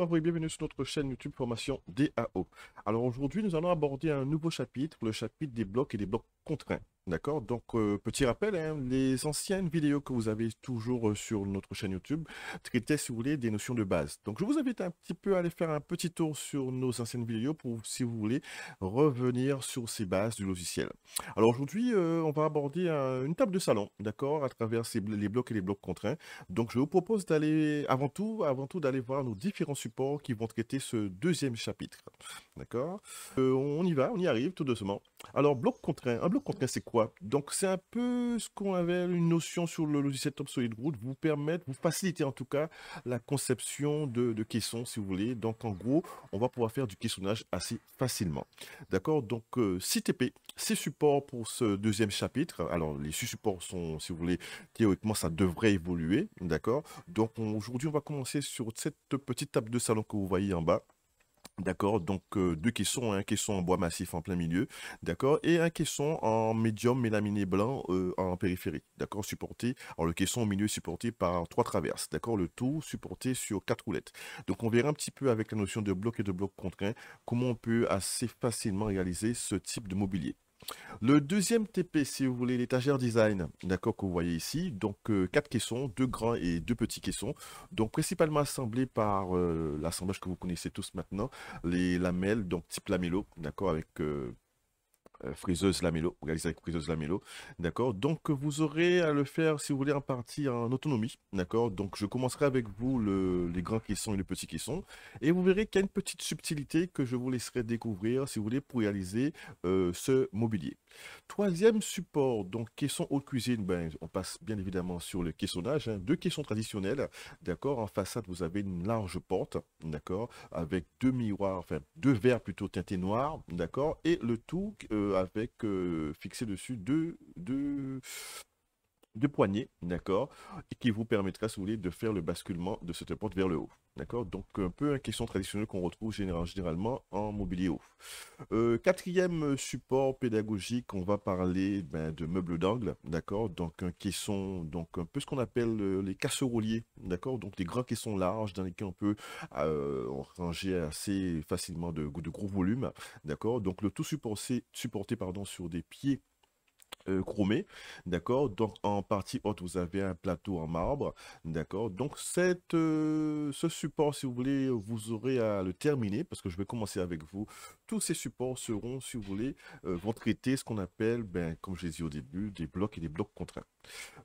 Bonjour à vous et bienvenue sur notre chaîne YouTube Formation DAO. Alors aujourd'hui, nous allons aborder un nouveau chapitre, le chapitre des blocs et des blocs contraints. D'accord Donc, euh, petit rappel, hein, les anciennes vidéos que vous avez toujours euh, sur notre chaîne YouTube traitaient, si vous voulez, des notions de base. Donc, je vous invite un petit peu à aller faire un petit tour sur nos anciennes vidéos pour, si vous voulez, revenir sur ces bases du logiciel. Alors, aujourd'hui, euh, on va aborder une table de salon, d'accord À travers les blocs et les blocs contraints. Donc, je vous propose d'aller, avant tout, avant tout d'aller voir nos différents supports qui vont traiter ce deuxième chapitre. D'accord On y va, on y arrive tout doucement. Alors, bloc contraint. Un bloc contraint, c'est quoi donc c'est un peu ce qu'on avait une notion sur le logiciel Top Solid Root, vous permettre, vous faciliter en tout cas la conception de, caissons si vous voulez. Donc en gros, on va pouvoir faire du caissonnage assez facilement. D'accord Donc CTP, 6 support supports pour ce deuxième chapitre. Alors les supports sont, si vous voulez, théoriquement ça devrait évoluer. D'accord Donc aujourd'hui, on va commencer sur cette petite table de salon que vous voyez en bas. D'accord, donc euh, deux caissons, un hein, caisson en bois massif en plein milieu, d'accord, et un caisson en médium mélaminé blanc euh, en périphérie, d'accord, supporté, alors le caisson au milieu est supporté par trois traverses, d'accord, le tout supporté sur quatre roulettes. Donc on verra un petit peu avec la notion de bloc et de bloc contraint comment on peut assez facilement réaliser ce type de mobilier. Le deuxième TP, si vous voulez, l'étagère design, d'accord, que vous voyez ici. Donc, euh, quatre caissons, deux grands et deux petits caissons. Donc, principalement assemblés par euh, l'assemblage que vous connaissez tous maintenant, les lamelles, donc type lamello, d'accord, avec euh, euh, friseuse Lamelo, avec friseuse d'accord Donc vous aurez à le faire, si vous voulez, en partie en autonomie, d'accord Donc je commencerai avec vous le, les grands caissons et les petits caissons, et vous verrez qu'il y a une petite subtilité que je vous laisserai découvrir, si vous voulez, pour réaliser euh, ce mobilier. Troisième support, donc caisson haute cuisine, ben, on passe bien évidemment sur le caissonnage, hein. deux caissons traditionnels, d'accord En façade, vous avez une large porte, d'accord Avec deux miroirs, enfin deux verres plutôt teintés noirs, d'accord Et le tout... Euh, avec euh, fixé dessus deux, deux, de poignée, d'accord, et qui vous permettra, si vous voulez, de faire le basculement de cette porte vers le haut, d'accord Donc, un peu un caisson traditionnel qu'on retrouve généralement en mobilier haut. Euh, quatrième support pédagogique, on va parler ben, de meubles d'angle, d'accord Donc, un caisson, donc un peu ce qu'on appelle euh, les casseroliers, d'accord Donc, des grands caissons larges dans lesquels on peut euh, ranger assez facilement de, gros volumes, d'accord Donc, le tout supporté, supporté sur des pieds euh, chromé, d'accord Donc en partie haute, vous avez un plateau en marbre, d'accord Donc cette, euh, ce support, si vous voulez, vous aurez à le terminer, parce que je vais commencer avec vous tous ces supports seront, si vous voulez, vont euh, traiter ce qu'on appelle, ben, comme je l'ai dit au début, des blocs et des blocs contraints.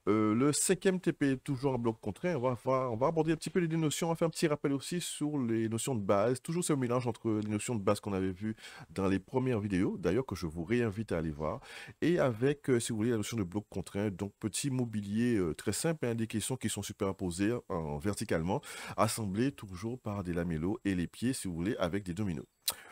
Euh, le cinquième TP est toujours un bloc contraint. On va, on va aborder un petit peu les notions. On va faire un petit rappel aussi sur les notions de base. Toujours ce mélange entre les notions de base qu'on avait vu dans les premières vidéos, d'ailleurs que je vous réinvite à aller voir, et avec, euh, si vous voulez, la notion de bloc contraint. Donc, petit mobilier très simple, hein, des questions qui sont superposées verticalement, assemblées toujours par des lamellos et les pieds, si vous voulez, avec des dominos.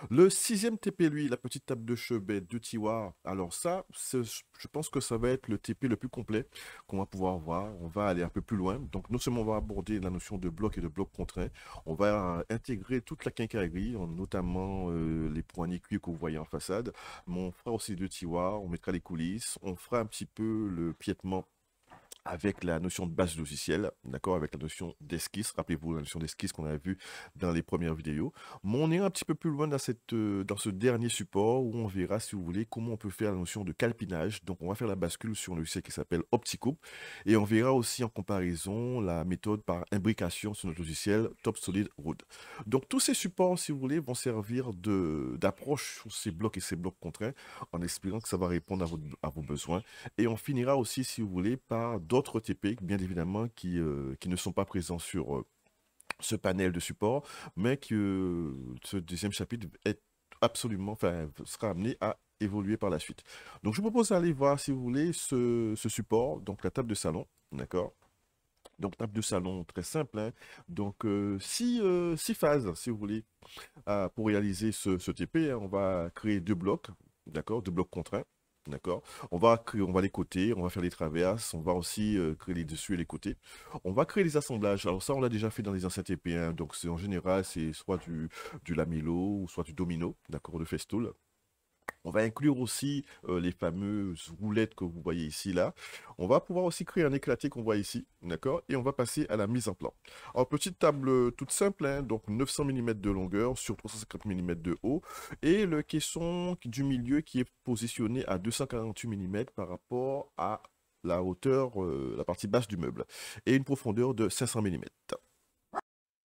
Le sixième TP, lui, la petite table de chevet de tiroirs, Alors ça, je pense que ça va être le TP le plus complet qu'on va pouvoir voir. On va aller un peu plus loin. Donc non seulement on va aborder la notion de bloc et de bloc contraint, on va euh, intégrer toute la quincaillerie, notamment euh, les poignées cuits que vous voyez en façade. Mais on fera aussi deux tiroirs, on mettra les coulisses, on fera un petit peu le piétement avec la notion de base logicielle, d'accord, avec la notion d'esquisse. Rappelez-vous la notion d'esquisse qu'on a vue dans les premières vidéos. Mais on est un petit peu plus loin dans, cette, euh, dans ce dernier support où on verra, si vous voulez, comment on peut faire la notion de calpinage. Donc, on va faire la bascule sur un logiciel qui s'appelle OptiCoupe. Et on verra aussi en comparaison la méthode par imbrication sur notre logiciel Top Solid Road. Donc, tous ces supports, si vous voulez, vont servir d'approche sur ces blocs et ces blocs contraints en espérant que ça va répondre à, à vos besoins. Et on finira aussi, si vous voulez, par d'autres TP, bien évidemment, euh, qui, ne sont pas présents sur euh, ce panel de support, mais que euh, ce deuxième chapitre est absolument, enfin, sera amené à évoluer par la suite. Donc, je vous propose d'aller voir, si vous voulez, ce, support, donc la table de salon, d'accord donc, table de salon très simple. Hein. Donc, six, phases, si vous voulez, pour réaliser ce, ce TP. Hein. on va créer deux blocs, d'accord Deux blocs contraints on va, on va les côtés, on va faire les traverses, on va aussi euh, créer les dessus et les côtés. On va créer les assemblages. Alors ça, on l'a déjà fait dans les anciens TP1. Donc en général, c'est soit du, du lamello ou soit du domino, d'accord, de festool. On va inclure aussi euh, les fameuses roulettes que vous voyez ici, là. On va pouvoir aussi créer un éclaté qu'on voit ici, d'accord Et on va passer à la mise en plan. Alors, petite table euh, toute simple, hein, donc 900 mm de longueur sur 350 mm de haut. Et le caisson du milieu qui est positionné à 248 mm par rapport à la hauteur, euh, la partie basse du meuble. Et une profondeur de 500 mm.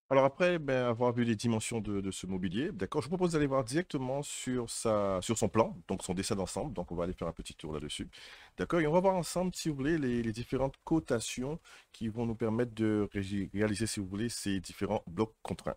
Alors après, ben, avoir vu les dimensions de, ce mobilier, d'accord, je vous propose d'aller voir directement sur, sa, sur son plan, donc son dessin d'ensemble. Donc on va aller faire un petit tour là-dessus. D'accord, et on va voir ensemble, si vous voulez, les, différentes cotations qui vont nous permettre de réaliser, si vous voulez, ces différents blocs contraints.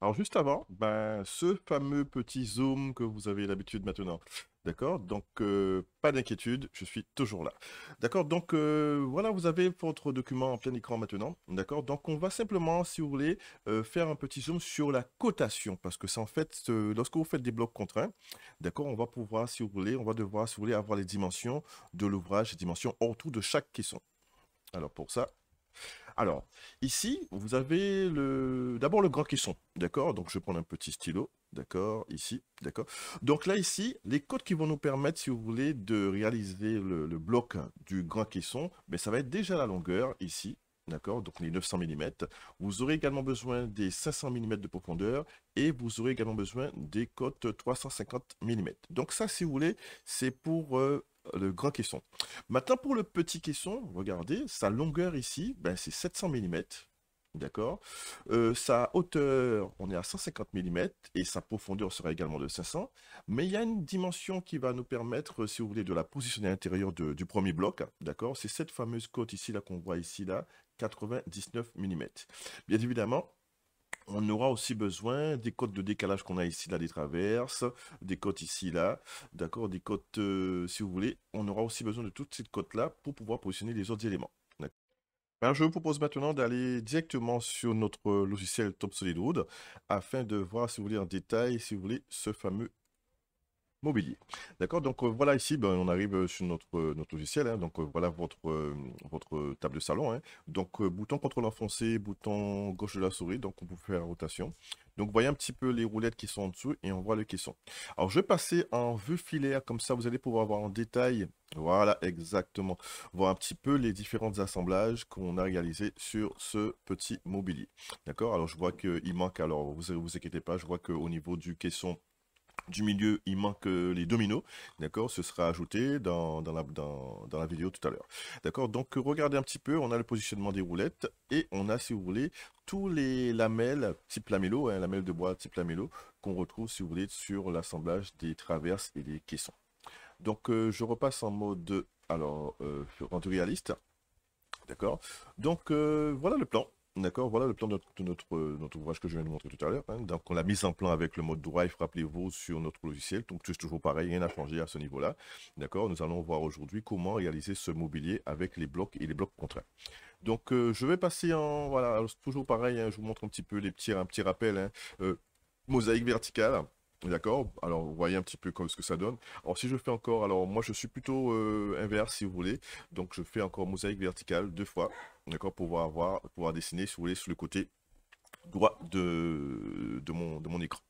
Alors juste avant, ben, ce fameux petit zoom que vous avez l'habitude maintenant. D'accord Donc, euh, pas d'inquiétude, je suis toujours là. D'accord Donc, euh, voilà, vous avez votre document en plein écran maintenant. D'accord Donc, on va simplement, si vous voulez, euh, faire un petit zoom sur la cotation. Parce que c'est en fait, lorsque vous faites des blocs contraints, d'accord On va pouvoir, si vous voulez, on va devoir, si vous voulez, avoir les dimensions de l'ouvrage, les dimensions en de chaque caisson. Alors, pour ça, alors, ici, vous avez le d'abord le grand caisson, d'accord Donc, je vais prendre un petit stylo, d'accord Ici, d'accord Donc là, ici, les côtes qui vont nous permettre, si vous voulez, de réaliser le, bloc du grand caisson, mais ben, ça va être déjà la longueur, ici, d'accord Donc les 900 mm. Vous aurez également besoin des 500 mm de profondeur et vous aurez également besoin des côtes 350 mm. Donc ça, si vous voulez, c'est pour euh, le grand caisson. Maintenant, pour le petit caisson, regardez, sa longueur ici, ben, c'est 700 mm. D'accord euh, Sa hauteur, on est à 150 mm et sa profondeur sera également de 500. Mais il y a une dimension qui va nous permettre, si vous voulez, de la positionner à l'intérieur du premier bloc. Hein, d'accord C'est cette fameuse côte ici, là, qu'on voit ici, là, 99 mm. Bien évidemment, on aura aussi besoin des cotes de décalage qu'on a ici, là, des traverses, des cotes ici, là, d'accord, des cotes, euh, si vous voulez, on aura aussi besoin de toutes ces cotes-là pour pouvoir positionner les autres éléments. Alors, je vous propose maintenant d'aller directement sur notre logiciel Top Solid Road afin de voir, si vous voulez, en détail, si vous voulez, ce fameux mobilier. D'accord, donc euh, voilà ici, ben, on arrive euh, sur notre, euh, logiciel. Hein. donc voilà votre, votre table de salon. Hein. donc bouton contrôle enfoncé, bouton gauche de la souris, donc on peut faire la rotation. Donc voyez un petit peu les roulettes qui sont en dessous et on voit le caisson. Alors je vais passer en vue filaire, comme ça vous allez pouvoir voir en détail, voilà exactement, voir un petit peu les différents assemblages qu'on a réalisés sur ce petit mobilier. D'accord Alors je vois qu'il manque, alors vous ne vous inquiétez pas, je vois qu'au niveau du caisson, du milieu, il manque euh, les dominos, d'accord Ce sera ajouté dans, la, dans, la vidéo tout à l'heure, d'accord Donc, regardez un petit peu, on a le positionnement des roulettes et on a, si vous voulez, tous les lamelles type lamello, hein, lamelles de bois type lamello, qu'on retrouve, si vous voulez, sur l'assemblage des traverses et des caissons. Donc, euh, je repasse en mode, alors, euh, rendu réaliste, d'accord Donc, euh, voilà le plan. D'accord, voilà le plan de notre, euh, ouvrage que je viens de vous montrer tout à l'heure. Hein. Donc, on l'a mis en plan avec le mode drive, rappelez-vous, sur notre logiciel. Donc, c'est toujours pareil, rien à changer à ce niveau-là. D'accord, nous allons voir aujourd'hui comment réaliser ce mobilier avec les blocs et les blocs contraires. Donc, euh, je vais passer en... Voilà, toujours pareil, hein, je vous montre un petit peu les petits, un petit rappel. Hein. Euh, mosaïque verticale. D'accord Alors, vous voyez un petit peu comme ce que ça donne. Alors, si je fais encore, alors moi, je suis plutôt euh, inverse, si vous voulez. Donc, je fais encore mosaïque verticale deux fois, d'accord, pour pouvoir, avoir, pouvoir dessiner, si vous voulez, sur le côté droit de, de, mon, de mon écran.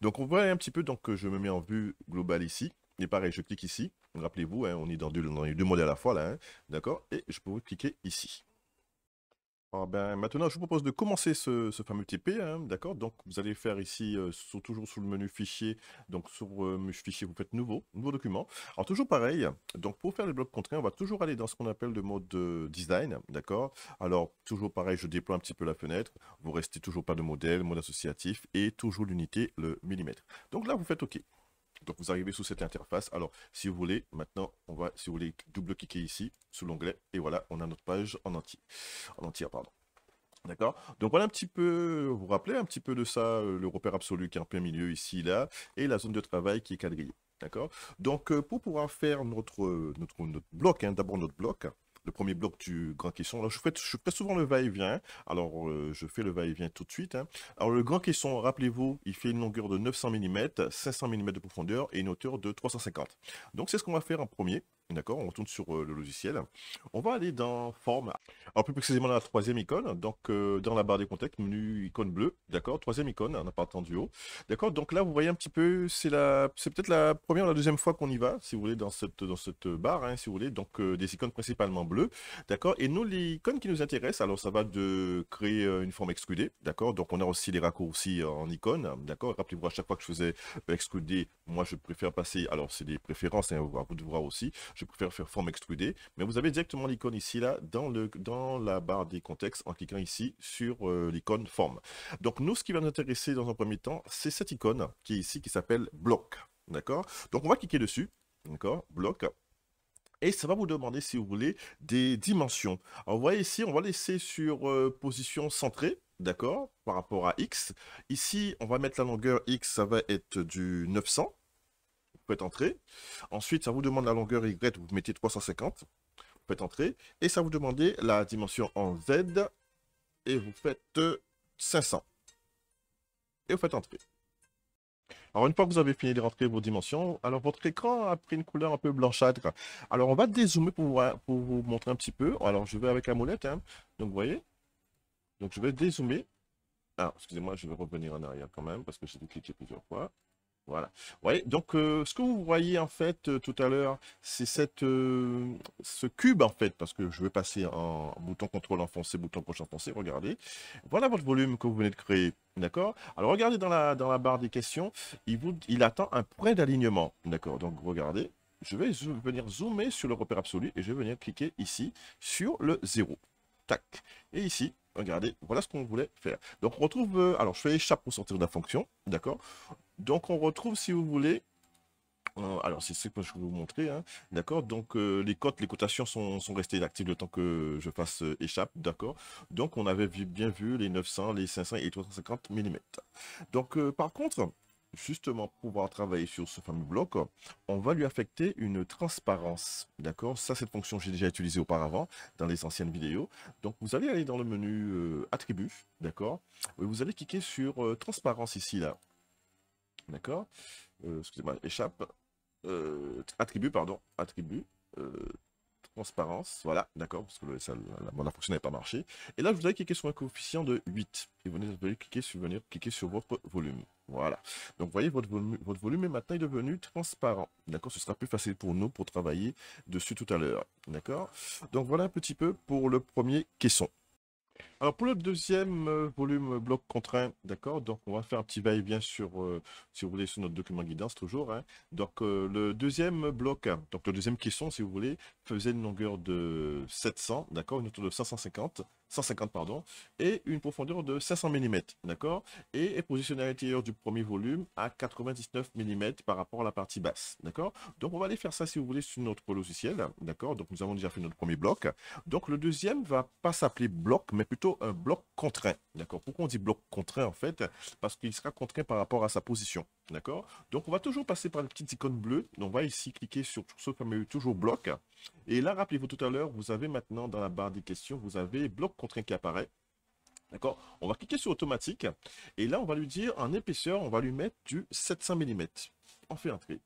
Donc, on voit un petit peu, donc je me mets en vue globale ici. Et pareil, je clique ici. Rappelez-vous, hein, on est dans deux, deux modèles à la fois, là, hein, d'accord Et je peux cliquer ici. Ah ben, maintenant, je vous propose de commencer ce, fameux TP, hein, d'accord Donc, vous allez faire ici, euh, toujours sous le menu fichier, donc sur euh, fichier, vous faites nouveau, nouveau document. Alors, toujours pareil, donc pour faire les blocs contraints, on va toujours aller dans ce qu'on appelle le mode euh, design, d'accord Alors, toujours pareil, je déploie un petit peu la fenêtre, vous restez toujours pas de modèle, mode associatif, et toujours l'unité, le millimètre. Donc là, vous faites OK. Donc vous arrivez sous cette interface. Alors si vous voulez, maintenant on va, si vous voulez, double-cliquer ici sous l'onglet et voilà, on a notre page en entier, en entier, pardon. D'accord Donc voilà un petit peu, vous vous rappelez un petit peu de ça, euh, le repère absolu qui est en plein milieu ici, là, et la zone de travail qui est quadrillée. D'accord Donc euh, pour pouvoir faire notre, euh, notre, bloc, hein, d'abord notre bloc, le premier bloc du grand caisson, Alors, je fais, souvent le va-et-vient. Hein. Alors, euh, je fais le va-et-vient tout de suite. Hein. Alors, le grand caisson, rappelez-vous, il fait une longueur de 900 mm, 500 mm de profondeur et une hauteur de 350. Donc, c'est ce qu'on va faire en premier. D'accord, on retourne sur euh, le logiciel. On va aller dans Forme. Alors plus précisément la troisième icône, donc euh, dans la barre des contextes, menu icône bleue, d'accord, troisième icône en appartant du haut. D'accord, donc là vous voyez un petit peu, c'est la, c'est peut-être la première ou la deuxième fois qu'on y va, si vous voulez, dans cette, dans cette barre, hein, si vous voulez, donc euh, des icônes principalement bleues, d'accord. Et nous, l'icône qui nous intéresse, alors ça va de créer une forme excludée, d'accord, donc on a aussi les raccourcis en icône, d'accord. Rappelez-vous à chaque fois que je faisais excludé, moi je préfère passer, alors c'est des préférences, hein, vous de voir aussi. Je préfère faire forme extrudée, mais vous avez directement l'icône ici, là, dans, le, dans la barre des contextes, en cliquant ici sur euh, l'icône forme. Donc nous, ce qui va nous intéresser dans un premier temps, c'est cette icône qui est ici, qui s'appelle bloc. D'accord Donc on va cliquer dessus, d'accord Bloc. Et ça va vous demander, si vous voulez, des dimensions. Alors vous voyez ici, on va laisser sur euh, position centrée, d'accord Par rapport à X. Ici, on va mettre la longueur X, ça va être du 900, vous faites entrer. Ensuite, ça vous demande la longueur Y, vous mettez 350, vous faites entrer. Et ça vous demande la dimension en Z, et vous faites 500. Euh, et vous faites entrer. Alors une fois que vous avez fini de rentrer vos dimensions, alors votre écran a pris une couleur un peu blanchâtre. Alors on va dézoomer pour, vous, pour vous montrer un petit peu. Alors je vais avec la molette, hein. donc vous voyez. Donc je vais dézoomer. alors ah, excusez-moi, je vais revenir en arrière quand même parce que j'ai dû cliquer plusieurs fois. Voilà. voyez, donc euh, ce que vous voyez en fait euh, tout à l'heure, c'est euh, ce cube en fait, parce que je vais passer en bouton contrôle enfoncé, bouton gauche enfoncé, regardez. Voilà votre volume que vous venez de créer, d'accord Alors regardez dans la, dans la barre des questions, il, vous, il attend un point d'alignement, d'accord Donc regardez, je vais venir zoomer sur le repère absolu et je vais venir cliquer ici sur le 0. Tac. Et ici, regardez, voilà ce qu'on voulait faire. Donc on retrouve, alors je fais échappe pour sortir de la fonction, d'accord donc on retrouve, si vous voulez, euh, alors c'est ce que je vais vous montrer, hein, d'accord Donc euh, les cotes, les cotations sont, restées actives le temps que je fasse euh, échappe, d'accord Donc on avait vu, bien vu les 900, les 500 et les 350 mm. Donc par contre, justement pour pouvoir travailler sur ce fameux bloc, on va lui affecter une transparence. D'accord Ça, cette fonction, j'ai déjà utilisée auparavant dans les anciennes vidéos. Donc, vous allez aller dans le menu Attributs, d'accord Vous allez cliquer sur Transparence ici, là d'accord euh, Excusez-moi, échappe. Euh, attribut, pardon, attribut. Euh, transparence, voilà, d'accord, parce que la, fonction n'avait pas marché. Et là, je voudrais cliquer sur un coefficient de 8. Et vous allez cliquer sur, venir cliquer sur votre volume. Voilà. Donc, vous voyez, votre votre volume est maintenant devenu transparent. D'accord Ce sera plus facile pour nous pour travailler dessus tout à l'heure. D'accord Donc, voilà un petit peu pour le premier caisson. Alors pour le deuxième euh, volume euh, bloc contraint, d'accord, donc on va faire un petit bail et sur, si vous voulez, sur notre document guidance toujours. Hein. Donc euh, le deuxième bloc, donc le deuxième caisson, si vous voulez, faisait une longueur de 700, d'accord, une hauteur de 550. 150 pardon, et une profondeur de 500 mm, d'accord Et est positionné à l'intérieur du premier volume à 99 mm par rapport à la partie basse, d'accord Donc on va aller faire ça si vous voulez sur notre logiciel, d'accord Donc nous avons déjà fait notre premier bloc. Donc le deuxième va pas s'appeler bloc, mais plutôt un bloc contraint, d'accord Pourquoi on dit bloc contraint en fait Parce qu'il sera contraint par rapport à sa position, D'accord Donc, on va toujours passer par les petite icône bleues. Donc, on va ici cliquer sur ce fameux toujours bloc. Et là, rappelez-vous tout à l'heure, vous avez maintenant dans la barre des questions, vous avez bloc contraint qui apparaît. D'accord On va cliquer sur automatique. Et là, on va lui dire en épaisseur, on va lui mettre du 700 mm. On fait entrer.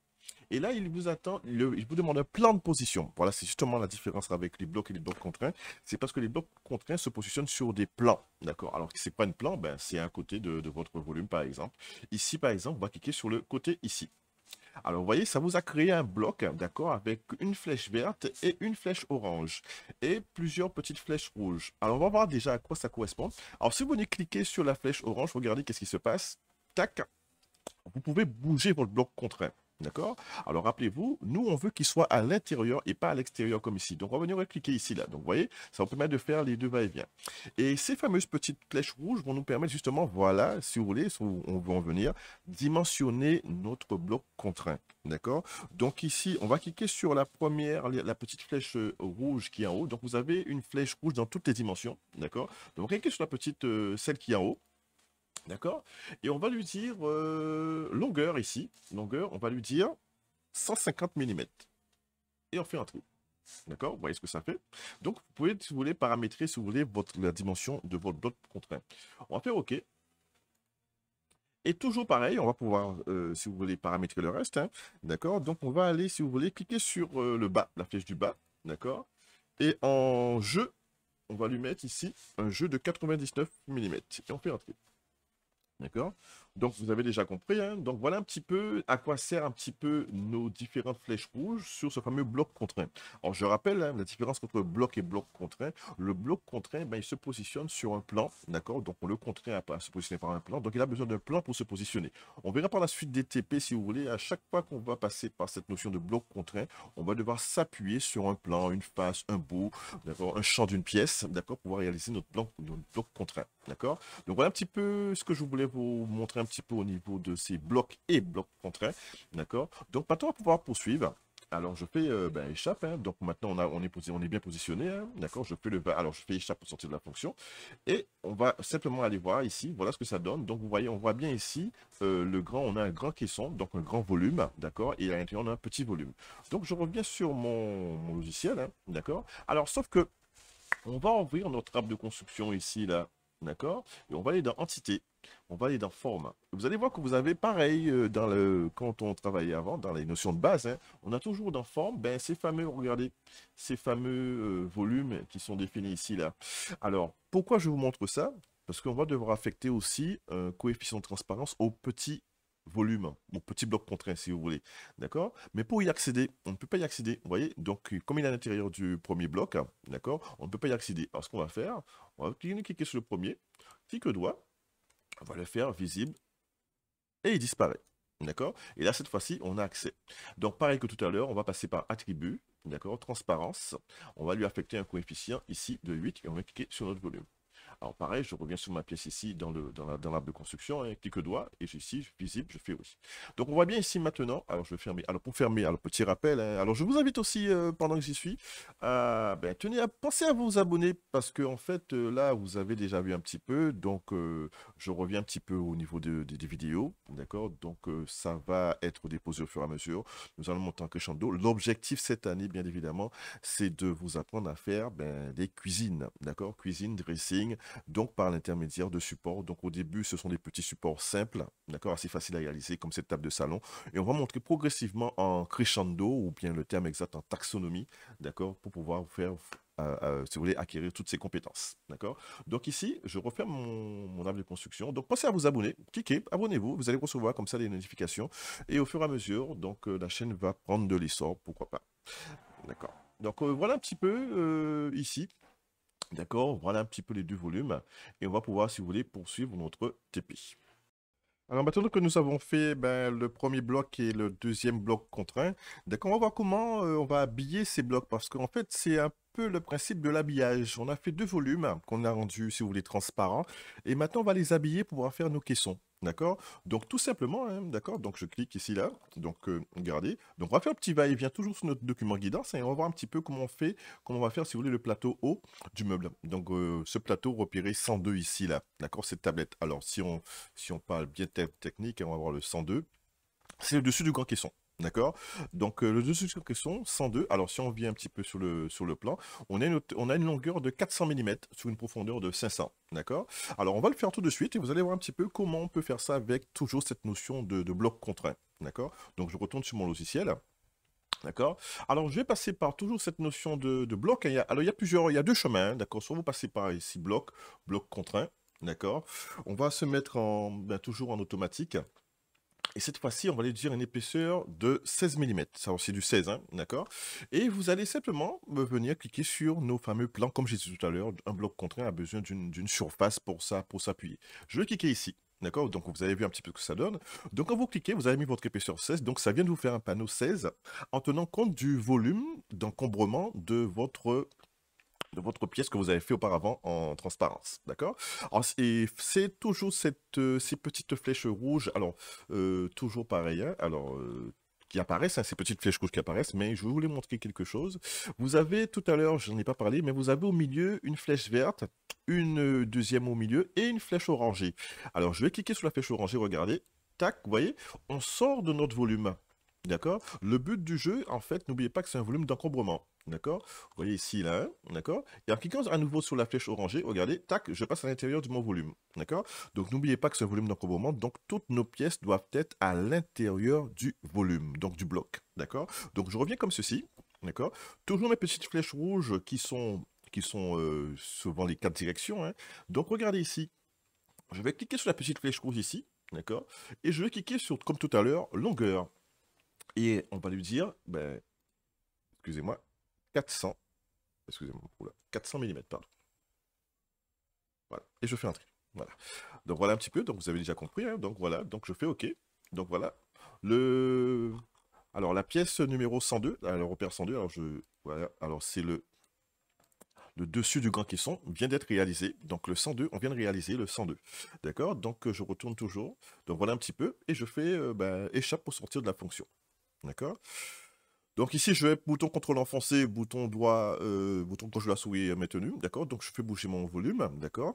Et là, il vous attend, il vous demande un plan de position. Voilà, c'est justement la différence avec les blocs et les blocs contraints. C'est parce que les blocs contraints se positionnent sur des plans, d'accord Alors que n'est pas un plan, ben, c'est un côté de, votre volume, par exemple. Ici, par exemple, on va cliquer sur le côté ici. Alors, vous voyez, ça vous a créé un bloc, d'accord, avec une flèche verte et une flèche orange et plusieurs petites flèches rouges. Alors, on va voir déjà à quoi ça correspond. Alors, si vous venez cliquer sur la flèche orange, regardez qu'est-ce qui se passe. Tac, vous pouvez bouger votre bloc contraint. D'accord Alors rappelez-vous, nous on veut qu'il soit à l'intérieur et pas à l'extérieur comme ici. Donc on va venir cliquer ici là. Donc vous voyez, ça vous permet de faire les deux va-et-vient. Et ces fameuses petites flèches rouges vont nous permettre justement, voilà, si vous voulez, on veut en venir, dimensionner notre bloc contraint. D'accord Donc ici, on va cliquer sur la première, la petite flèche euh, rouge qui est en haut. Donc vous avez une flèche rouge dans toutes les dimensions. D'accord Donc cliquez sur la petite, euh, celle qui est en haut. D'accord Et on va lui dire euh, longueur ici. Longueur, on va lui dire 150 mm. Et on fait un trou. D'accord Vous voyez ce que ça fait Donc, vous pouvez, si vous voulez, paramétrer, si vous voulez, votre, la dimension de votre bloc contraint. On va faire OK. Et toujours pareil, on va pouvoir, euh, si vous voulez, paramétrer le reste. Hein. D'accord Donc, on va aller, si vous voulez, cliquer sur euh, le bas, la flèche du bas. D'accord Et en jeu, on va lui mettre ici un jeu de 99 mm. Et on fait un trou. D'accord Donc vous avez déjà compris. Hein. Donc voilà un petit peu à quoi sert un petit peu nos différentes flèches rouges sur ce fameux bloc contraint. Alors je rappelle hein, la différence entre bloc et bloc contraint. Le bloc contraint, ben, il se positionne sur un plan. D'accord Donc on le contraint à, se positionner par un plan. Donc il a besoin d'un plan pour se positionner. On verra par la suite des TP si vous voulez. À chaque fois qu'on va passer par cette notion de bloc contraint, on va devoir s'appuyer sur un plan, une face, un bout, un champ d'une pièce, d'accord, pour pouvoir réaliser notre plan, notre bloc contraint. D'accord Donc voilà un petit peu ce que je voulais vous montrer un petit peu au niveau de ces blocs et blocs contraires. D'accord Donc maintenant, on va pouvoir poursuivre. Alors je fais euh, ben, échappe, hein. donc maintenant on, a, on, est, on est bien positionné, hein. d'accord Je fais le alors je fais échappe pour sortir de la fonction et on va simplement aller voir ici, voilà ce que ça donne. Donc vous voyez, on voit bien ici euh, le grand, on a un grand caisson, donc un grand volume, d'accord Et à l'intérieur on a un petit volume. Donc je reviens sur mon, logiciel, hein, d'accord Alors sauf que on va ouvrir notre arbre de construction ici là, D'accord Et on va aller dans Entité. On va aller dans forme. Vous allez voir que vous avez pareil euh, dans le quand on travaillait avant, dans les notions de base. Hein, on a toujours dans Forme ben, ces fameux, regardez, ces fameux euh, volumes qui sont définis ici. là. Alors, pourquoi je vous montre ça Parce qu'on va devoir affecter aussi un euh, coefficient de transparence au petit volume, au petit bloc contraint si vous voulez, d'accord Mais pour y accéder, on ne peut pas y accéder, vous voyez Donc, comme il est à l'intérieur du premier bloc, hein, d'accord On ne peut pas y accéder. Alors, ce qu'on va faire, on va cliquer sur le premier, clique doigt, on va le faire visible, et il disparaît. D'accord Et là, cette fois-ci, on a accès. Donc, pareil que tout à l'heure, on va passer par attribut, d'accord, transparence. On va lui affecter un coefficient ici de 8 et on va cliquer sur notre volume. Alors pareil, je reviens sur ma pièce ici dans l'arbre dans la, de construction, hein, clic doigt, et ici, visible, je fais aussi. Donc on voit bien ici maintenant, alors je vais fermer, alors pour fermer, alors petit rappel, hein, alors je vous invite aussi, euh, pendant que j'y suis, à, ben, tenez à penser à vous abonner, parce qu'en fait, euh, là, vous avez déjà vu un petit peu, donc euh, je reviens un petit peu au niveau des vidéos, d'accord Donc ça va être déposé au fur et à mesure, nous allons monter en crescendo. L'objectif cette année, bien évidemment, c'est de vous apprendre à faire ben, des cuisines, d'accord Cuisine, dressing, donc par l'intermédiaire de supports. Donc au début, ce sont des petits supports simples, d'accord, assez faciles à réaliser, comme cette table de salon. Et on va montrer progressivement en crescendo, ou bien le terme exact en taxonomie, d'accord, pour pouvoir faire euh, euh, si vous voulez acquérir toutes ces compétences. D'accord Donc ici, je referme mon, mon arbre de construction. Donc pensez à vous abonner, cliquez, abonnez-vous, vous allez recevoir comme ça des notifications. Et au fur et à mesure, donc euh, la chaîne va prendre de l'essor, pourquoi pas. D'accord. Donc voilà un petit peu ici D'accord Voilà un petit peu les deux volumes. Et on va pouvoir, si vous voulez, poursuivre notre TP. Alors maintenant que nous avons fait ben, le premier bloc et le deuxième bloc contraint, on va voir comment euh, on va habiller ces blocs parce qu'en fait c'est un peu le principe de l'habillage. On a fait deux volumes qu'on a rendus, si vous voulez, transparents et maintenant on va les habiller pour pouvoir faire nos caissons. D'accord Donc tout simplement, hein, d'accord Donc je clique ici là, donc gardez. Euh, regardez. Donc on va faire un petit va-et-vient toujours sur notre document guidance et on va voir un petit peu comment on fait, comment on va faire si vous voulez le plateau haut du meuble. Donc euh, ce plateau repéré 102 ici là, d'accord Cette tablette. Alors si on, si on parle bien technique, on va voir le 102. C'est le dessus du grand caisson, D'accord Donc, euh, le dessus sur sont, 102. Alors, si on vient un petit peu sur le, sur le plan, on, on a une longueur de 400 mm sur une profondeur de 500. D'accord Alors, on va le faire tout de suite et vous allez voir un petit peu comment on peut faire ça avec toujours cette notion de, bloc contraint. D'accord Donc, je retourne sur mon logiciel. D'accord Alors, je vais passer par toujours cette notion de, bloc. alors, il y a plusieurs, il y a deux chemins. Hein. D'accord Soit vous passez par ici bloc, bloc contraint. D'accord On va se mettre en, ben, toujours en automatique. Et cette fois-ci, on va lui dire une épaisseur de 16 mm. Ça, c'est du 16, hein, d'accord Et vous allez simplement venir cliquer sur nos fameux plans. Comme j'ai dit tout à l'heure, un bloc contraint a besoin d'une surface pour ça, pour s'appuyer. Je vais cliquer ici. D'accord Donc, vous avez vu un petit peu ce que ça donne. Donc, quand vous cliquez, vous avez mis votre épaisseur 16. Donc, ça vient de vous faire un panneau 16 en tenant compte du volume d'encombrement de votre de votre pièce que vous avez fait auparavant en transparence, d'accord Et c'est toujours cette, euh, ces petites flèches rouges, alors euh, toujours pareil, alors euh, qui apparaissent, hein, ces petites flèches rouges qui apparaissent, mais je voulais vous montrer quelque chose. Vous avez tout à l'heure, je n'en ai pas parlé, mais vous avez au milieu une flèche verte, une deuxième au milieu et une flèche orangée. Alors je vais cliquer sur la flèche orangée, regardez, tac, vous voyez, on sort de notre volume. D'accord Le but du jeu, en fait, n'oubliez pas que c'est un volume d'encombrement. D'accord Vous voyez ici, là, hein. d'accord Et en cliquant à nouveau sur la flèche orangée, regardez, tac, je passe à l'intérieur de mon volume. D'accord Donc, n'oubliez pas que c'est un volume d'encombrement. Donc, toutes nos pièces doivent être à l'intérieur du volume, donc du bloc. D'accord Donc, je reviens comme ceci. D'accord Toujours mes petites flèches rouges qui sont, qui sont euh, souvent les quatre directions. Hein. donc, regardez ici. Je vais cliquer sur la petite flèche rouge ici. D'accord Et je vais cliquer sur, comme tout à l'heure, longueur. Et on va lui dire, ben, excusez-moi, 400, excusez-moi, 400 mm, pardon. Voilà, et je fais un tri. Voilà. Donc voilà un petit peu, donc vous avez déjà compris, hein. donc voilà, donc je fais OK. Donc voilà, le... Alors la pièce numéro 102, alors repère 102, alors je... Voilà, alors c'est le... Le dessus du grand caisson vient d'être réalisé. Donc le 102, on vient de réaliser le 102. D'accord Donc je retourne toujours. Donc voilà un petit peu. Et je fais euh, ben, échappe pour sortir de la fonction. D'accord Donc ici, je vais bouton contrôle enfoncé, bouton doigt, euh, bouton gauche de la souris maintenu. D'accord Donc je fais bouger mon volume. D'accord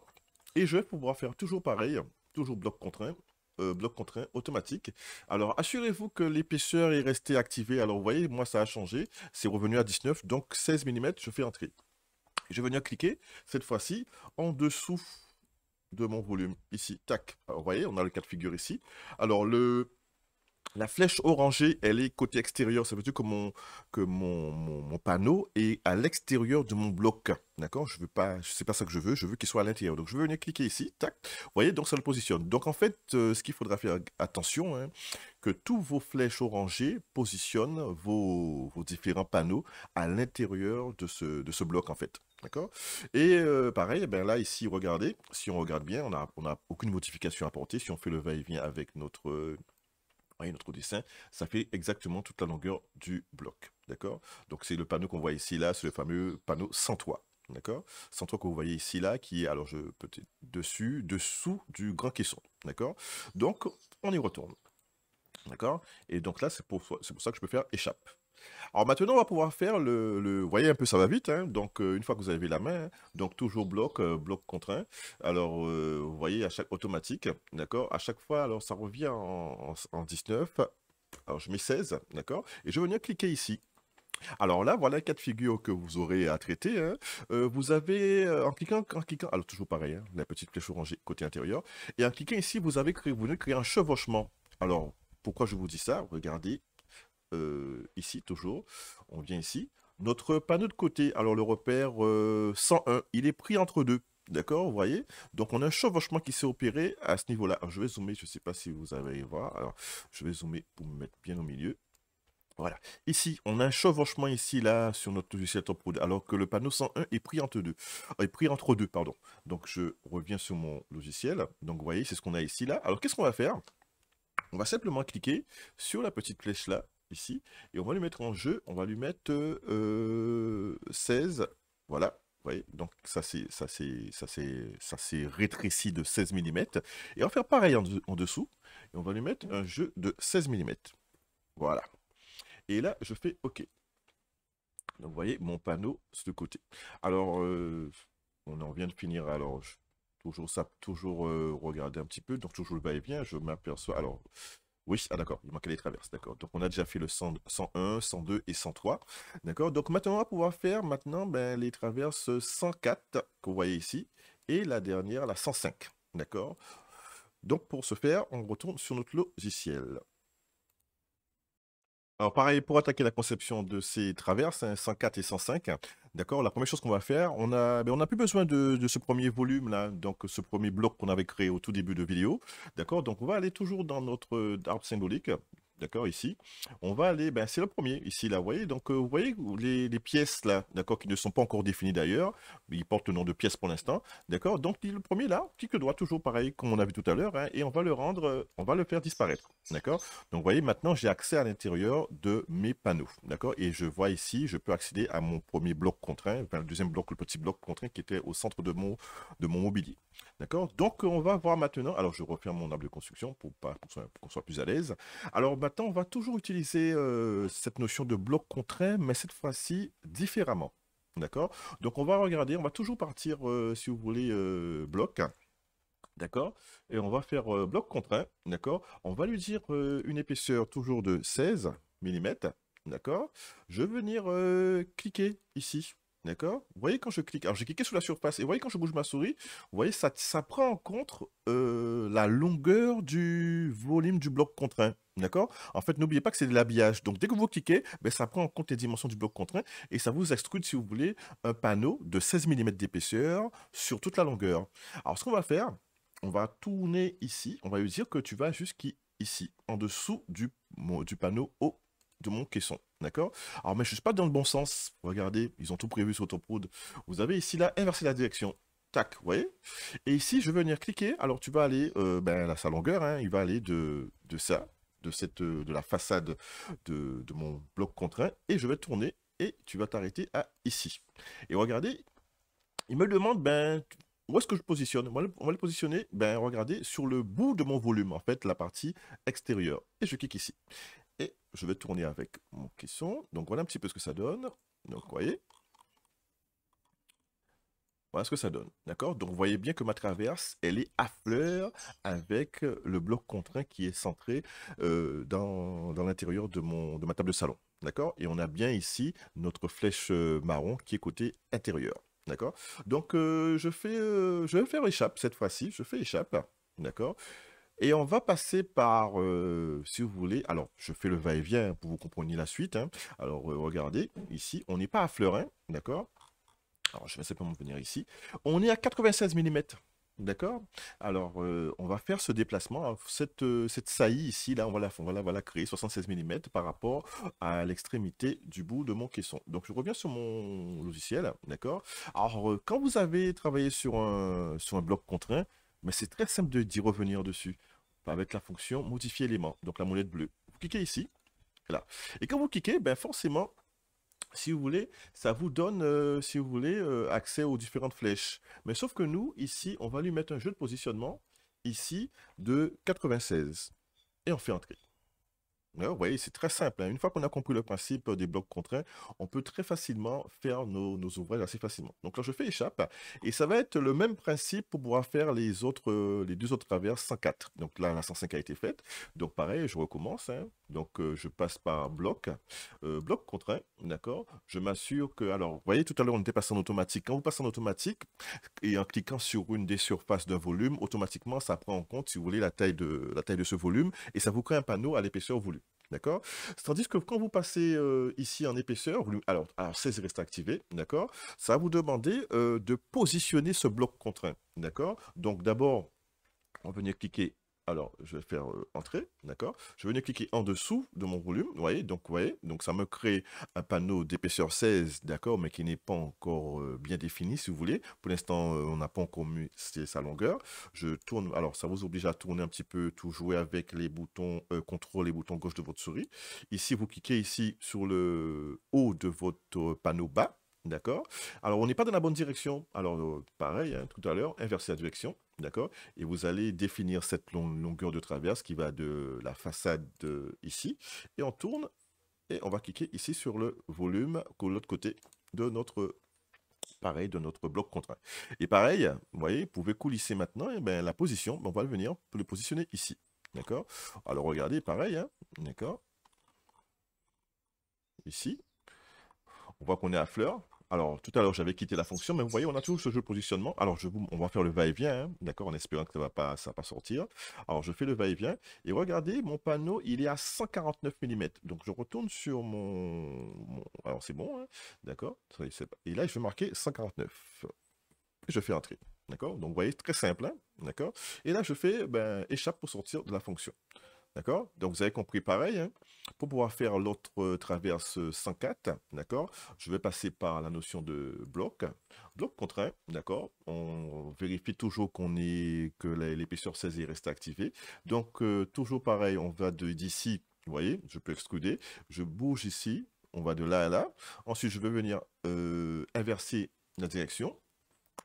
Et je vais pouvoir faire toujours pareil, toujours bloc contraint. Euh, bloc contraint automatique. Alors, assurez-vous que l'épaisseur est restée activée. Alors, vous voyez, moi, ça a changé. C'est revenu à 19, donc 16 mm, je fais entrer. Je vais venir cliquer, cette fois-ci, en dessous de mon volume, ici, tac. Alors, vous voyez, on a le cas de figure ici. Alors, le, la flèche orangée, elle est côté extérieur. Ça veut dire que mon, que mon, panneau est à l'extérieur de mon bloc. D'accord Je veux pas, c'est pas ça que je veux. Je veux qu'il soit à l'intérieur. Donc, je vais venir cliquer ici. Tac. Vous voyez, donc ça le positionne. Donc, en fait, euh, ce qu'il faudra faire attention, hein, que tous vos flèches orangées positionnent vos, différents panneaux à l'intérieur de ce, de ce bloc, en fait. D'accord Et euh, pareil, eh ben là, ici, regardez. Si on regarde bien, on n'a on aucune modification à apporter. Si on fait le va-et-vient avec notre voyez notre dessin, ça fait exactement toute la longueur du bloc. D'accord Donc c'est le panneau qu'on voit ici, là, c'est le fameux panneau sans toit. D'accord Sans toit que vous voyez ici, là, qui est, alors je peut-être dessus, dessous du grand caisson. D'accord Donc on y retourne. D'accord Et donc là, c'est pour, pour ça que je peux faire échappe. Alors maintenant, on va pouvoir faire le... le... Vous voyez un peu, ça va vite. Hein. donc, euh, une fois que vous avez la main, donc toujours bloc, euh, bloc contraint. Alors, euh, vous voyez, à chaque automatique, d'accord À chaque fois, alors ça revient en, 19. Alors, je mets 16, d'accord Et je vais venir cliquer ici. Alors là, voilà quatre figures que vous aurez à traiter. Hein. vous avez, en, cliquant, en cliquant, alors toujours pareil, hein, la petite flèche orangée côté intérieur, et en cliquant ici, vous avez créé, vous venez créer un chevauchement. Alors, pourquoi je vous dis ça Regardez, euh, ici toujours. On vient ici. Notre panneau de côté, alors le repère 101, euh, il est pris entre deux. D'accord, vous voyez Donc on a un chevauchement qui s'est opéré à ce niveau-là. Je vais zoomer, je ne sais pas si vous allez voir. Alors, je vais zoomer pour me mettre bien au milieu. Voilà. Ici, on a un chevauchement ici, là, sur notre logiciel Top alors que le panneau 101 est pris entre deux. Euh, est pris entre deux, pardon. Donc, je reviens sur mon logiciel. Donc, vous voyez, c'est ce qu'on a ici, là. Alors, qu'est-ce qu'on va faire On va simplement cliquer sur la petite flèche, là, ici, et on va lui mettre en jeu, on va lui mettre 16, euh, voilà, vous voyez, donc ça c'est ça c'est ça c'est ça c'est rétréci de 16 mm, et on va faire pareil en, dessous, et on va lui mettre un jeu de 16 mm, voilà, et là je fais OK. Donc vous voyez mon panneau de côté. Alors euh, on en vient de finir, alors je, toujours ça, toujours euh, regarder un petit peu, donc toujours le bas et bien je m'aperçois, alors oui, ah d'accord, il manquait les traverses, d'accord. Donc on a déjà fait le 101, 102 et 103, d'accord. Donc maintenant on va pouvoir faire maintenant ben, les traverses 104 que vous voyez ici et la dernière, la 105, d'accord. Donc pour ce faire, on retourne sur notre logiciel. Alors pareil, pour attaquer la conception de ces traverses, 104 hein, et 105, d'accord, la première chose qu'on va faire, on n'a ben, on a plus besoin de, ce premier volume là, donc ce premier bloc qu'on avait créé au tout début de vidéo, d'accord, donc on va aller toujours dans notre arbre symbolique, d'accord, ici. On va aller, ben, c'est le premier, ici, là, vous voyez, donc euh, vous voyez les, les pièces, là, d'accord, qui ne sont pas encore définies d'ailleurs, ils portent le nom de pièces pour l'instant, d'accord, donc le premier, là, que droit, toujours pareil, comme on a vu tout à l'heure, hein, et on va le rendre, euh, on va le faire disparaître, d'accord Donc vous voyez, maintenant, j'ai accès à l'intérieur de mes panneaux, d'accord Et je vois ici, je peux accéder à mon premier bloc contraint, enfin, le deuxième bloc, le petit bloc contraint qui était au centre de mon, de mon mobilier, D'accord Donc, on va voir maintenant. Alors, je referme mon arbre de construction pour, qu'on soit plus à l'aise. Alors, maintenant, on va toujours utiliser euh, cette notion de bloc contraint, mais cette fois-ci différemment. D'accord Donc, on va regarder. On va toujours partir, euh, si vous voulez, euh, bloc. D'accord Et on va faire bloc contraint. D'accord On va lui dire une épaisseur toujours de 16 mm. D'accord Je vais venir cliquer ici D'accord Vous voyez quand je clique, alors j'ai cliqué sur la surface, et vous voyez quand je bouge ma souris, vous voyez, ça, ça prend en compte euh, la longueur du volume du bloc contraint. D'accord En fait, n'oubliez pas que c'est de l'habillage. Donc, dès que vous cliquez, ben, ça prend en compte les dimensions du bloc contraint et ça vous extrude, si vous voulez, un panneau de 16 mm d'épaisseur sur toute la longueur. Alors, ce qu'on va faire, on va tourner ici. On va lui dire que tu vas jusqu'ici, en dessous du, du panneau haut de mon caisson. D'accord Alors, mais je suis pas dans le bon sens. Regardez, ils ont tout prévu sur Toproud. Vous avez ici là, inversé la direction. Tac, vous voyez Et ici, je vais venir cliquer. Alors, tu vas aller, euh, ben, sa longueur, hein. il va aller de, ça, de, cette, euh, de la façade de, mon bloc contraint. Et je vais tourner et tu vas t'arrêter à ici. Et regardez, il me demande, ben, où est-ce que je positionne On va le positionner, ben, regardez, sur le bout de mon volume, en fait, la partie extérieure. Et je clique ici. Et je vais tourner avec mon caisson. Donc voilà un petit peu ce que ça donne. Donc vous voyez. Voilà ce que ça donne. D'accord Donc vous voyez bien que ma traverse, elle est à fleur avec le bloc contraint qui est centré euh, dans, l'intérieur de, de ma table de salon. D'accord Et on a bien ici notre flèche euh, marron qui est côté intérieur. D'accord Donc euh, je, fais, je vais faire échappe cette fois-ci. Je fais échappe. D'accord et on va passer par, euh, si vous voulez, alors je fais le va-et-vient pour vous compreniez la suite. Hein. Alors regardez, ici, on n'est pas à Fleurin, d'accord Alors je vais simplement venir ici. On est à 96 mm, d'accord Alors euh, on va faire ce déplacement, hein. euh, cette, saillie ici, là, on va la, créer 76 mm par rapport à l'extrémité du bout de mon caisson. Donc je reviens sur mon logiciel, d'accord Alors quand vous avez travaillé sur sur un bloc contraint, mais c'est très simple d'y revenir dessus avec la fonction modifier élément, donc la molette bleue. Vous cliquez ici, là. Et quand vous cliquez, ben forcément, si vous voulez, ça vous donne, euh, si vous voulez, euh, accès aux différentes flèches. Mais sauf que nous, ici, on va lui mettre un jeu de positionnement, ici, de 96. Et on fait entrer. Vous ah voyez, c'est très simple. Hein. Une fois qu'on a compris le principe des blocs contraints, on peut très facilement faire nos, ouvrages assez facilement. Donc là, je fais échappe et ça va être le même principe pour pouvoir faire les autres, euh, les deux autres traverses 104. Donc là, la 105 a été faite. Donc pareil, je recommence. Hein. Donc, euh, je passe par bloc, euh, bloc contraint, d'accord Je m'assure que, alors, vous voyez, tout à l'heure, on était passé en automatique. Quand vous passez en automatique et en cliquant sur une des surfaces d'un volume, automatiquement, ça prend en compte, si vous voulez, la taille de, la taille de ce volume et ça vous crée un panneau à l'épaisseur voulue. D'accord Tandis que quand vous passez euh, ici en épaisseur, alors, alors 16 reste activé, d'accord Ça va vous demander de positionner ce bloc contraint, d'accord Donc d'abord, on va venir cliquer alors, je vais faire euh, entrer, d'accord Je vais venir cliquer en dessous de mon volume, vous voyez Donc, vous voyez, donc ça me crée un panneau d'épaisseur 16, d'accord Mais qui n'est pas encore euh, bien défini, si vous voulez. Pour l'instant, euh, on n'a pas encore mis sa longueur. Je tourne, alors ça vous oblige à tourner un petit peu, tout jouer avec les boutons contrôle, et boutons gauche de votre souris. Ici, vous cliquez ici sur le haut de votre panneau bas, d'accord Alors, on n'est pas dans la bonne direction. Alors, pareil, hein, tout à l'heure, inverser la direction D'accord Et vous allez définir cette longueur de traverse qui va de la façade ici. Et on tourne et on va cliquer ici sur le volume de l'autre côté de notre pareil de notre bloc contraint. Et pareil, vous voyez, vous pouvez coulisser maintenant et eh ben, la position, on va le venir le positionner ici. D'accord Alors regardez, pareil, hein, d'accord Ici, on voit qu'on est à fleur, alors, tout à l'heure, j'avais quitté la fonction, mais vous voyez, on a toujours ce jeu de positionnement. Alors, je on va faire le va-et-vient, hein, d'accord, en espérant que ça ne va, pas, sortir. Alors, je fais le va-et-vient, et regardez, mon panneau, il est à 149 mm. Donc, je retourne sur mon... alors, c'est bon, hein, d'accord Et là, je vais marquer 149. Et je fais entrer, d'accord Donc, vous voyez, très simple, hein, d'accord Et là, je fais ben, échappe pour sortir de la fonction. D'accord Donc, vous avez compris pareil. Hein. Pour pouvoir faire l'autre euh, traverse 104, euh, d'accord Je vais passer par la notion de bloc. Bloc contraint, d'accord On vérifie toujours qu'on est que l'épaisseur 16 reste activée. Donc, euh, toujours pareil, on va d'ici, vous voyez, je peux extruder. Je bouge ici, on va de là à là. Ensuite, je vais venir inverser la direction.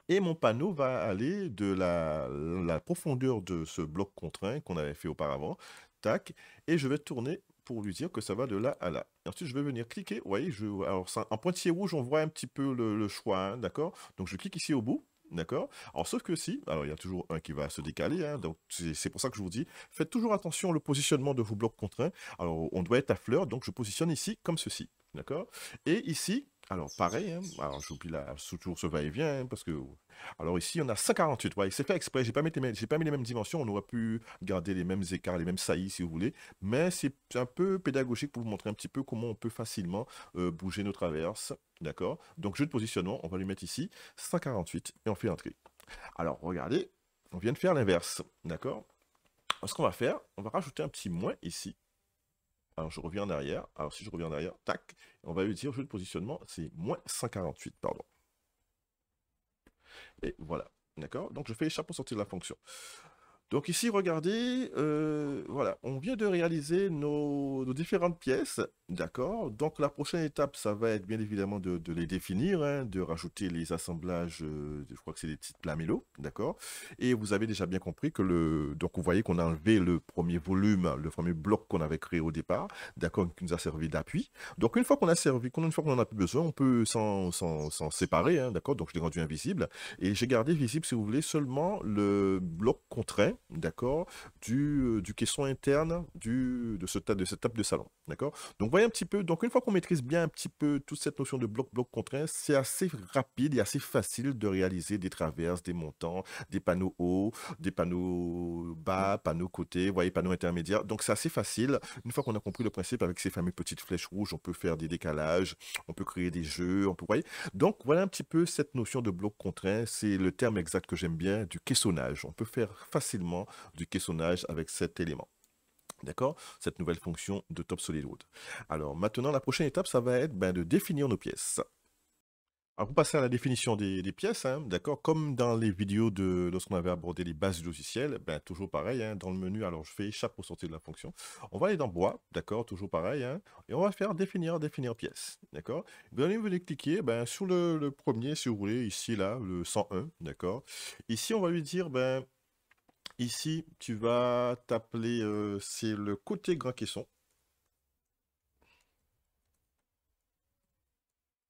Et mon panneau va aller de la profondeur de ce bloc contraint qu'on avait fait auparavant, tac, et je vais tourner pour lui dire que ça va de là à là. ensuite, je vais venir cliquer, vous voyez, je, alors ça, en pointillé rouge, on voit un petit peu le, choix, hein, d'accord Donc je clique ici au bout, D'accord Alors, sauf que si, alors il y a toujours un qui va se décaler, hein, donc c'est pour ça que je vous dis, faites toujours attention au positionnement de vos blocs contraints. Alors, on doit être à fleur, donc je positionne ici comme ceci, d'accord Et ici, alors, pareil, je hein, alors j'oublie là, toujours ce va-et-vient, hein, parce que... Alors ici, on a 148, c'est fait exprès, j'ai pas, mis pas mis les mêmes dimensions, on aurait pu garder les mêmes écarts, les mêmes saillies, si vous voulez, mais c'est un peu pédagogique pour vous montrer un petit peu comment on peut facilement euh, bouger nos traverses, d'accord Donc, jeu de positionnement, on va lui mettre ici, 148, et on fait entrer. Alors, regardez, on vient de faire l'inverse, d'accord Ce qu'on va faire, on va rajouter un petit moins ici, alors, je reviens en arrière. Alors, si je reviens en arrière, tac, on va lui dire, jeu de positionnement, c'est moins 148, pardon. Et voilà, d'accord Donc, je fais échappe pour sortir de la fonction. Donc ici, regardez, euh, voilà, on vient de réaliser nos, différentes pièces, d'accord Donc la prochaine étape, ça va être bien évidemment de, les définir, hein, de rajouter les assemblages, euh, je crois que c'est des petites plamélo, d'accord Et vous avez déjà bien compris que le... Donc vous voyez qu'on a enlevé le premier volume, le premier bloc qu'on avait créé au départ, d'accord Qui nous a servi d'appui. Donc une fois qu'on a servi, une fois qu'on en a plus besoin, on peut s'en séparer, hein, d'accord Donc je l'ai rendu invisible. Et j'ai gardé visible, si vous voulez, seulement le bloc contraint d'accord, du, euh, du caisson interne du, de, ce de cette table de salon, d'accord Donc, voyez un petit peu, donc une fois qu'on maîtrise bien un petit peu toute cette notion de bloc-bloc contraint, c'est assez rapide et assez facile de réaliser des traverses, des montants, des panneaux hauts, des panneaux bas, panneaux côtés, voyez, panneaux intermédiaires. Donc, c'est assez facile. Une fois qu'on a compris le principe avec ces fameuses petites flèches rouges, on peut faire des décalages, on peut créer des jeux, on peut, Donc, voilà un petit peu cette notion de bloc contraint. C'est le terme exact que j'aime bien, du caissonnage. On peut faire facilement du caissonnage avec cet élément. D'accord Cette nouvelle fonction de Top SolidWood. Alors maintenant, la prochaine étape, ça va être ben, de définir nos pièces. Alors pour passer à la définition des, pièces, hein, d'accord, comme dans les vidéos de lorsqu'on avait abordé les bases du logiciel, ben, toujours pareil, hein, dans le menu, alors je fais échappe au sortir de la fonction. On va aller dans bois, d'accord, toujours pareil, hein, et on va faire définir, définir pièces d'accord. Vous allez cliquer ben, sur le, le, premier, si vous voulez, ici, là, le 101, d'accord. Ici, on va lui dire, ben, Ici, tu vas t'appeler, euh, c'est le côté grand caisson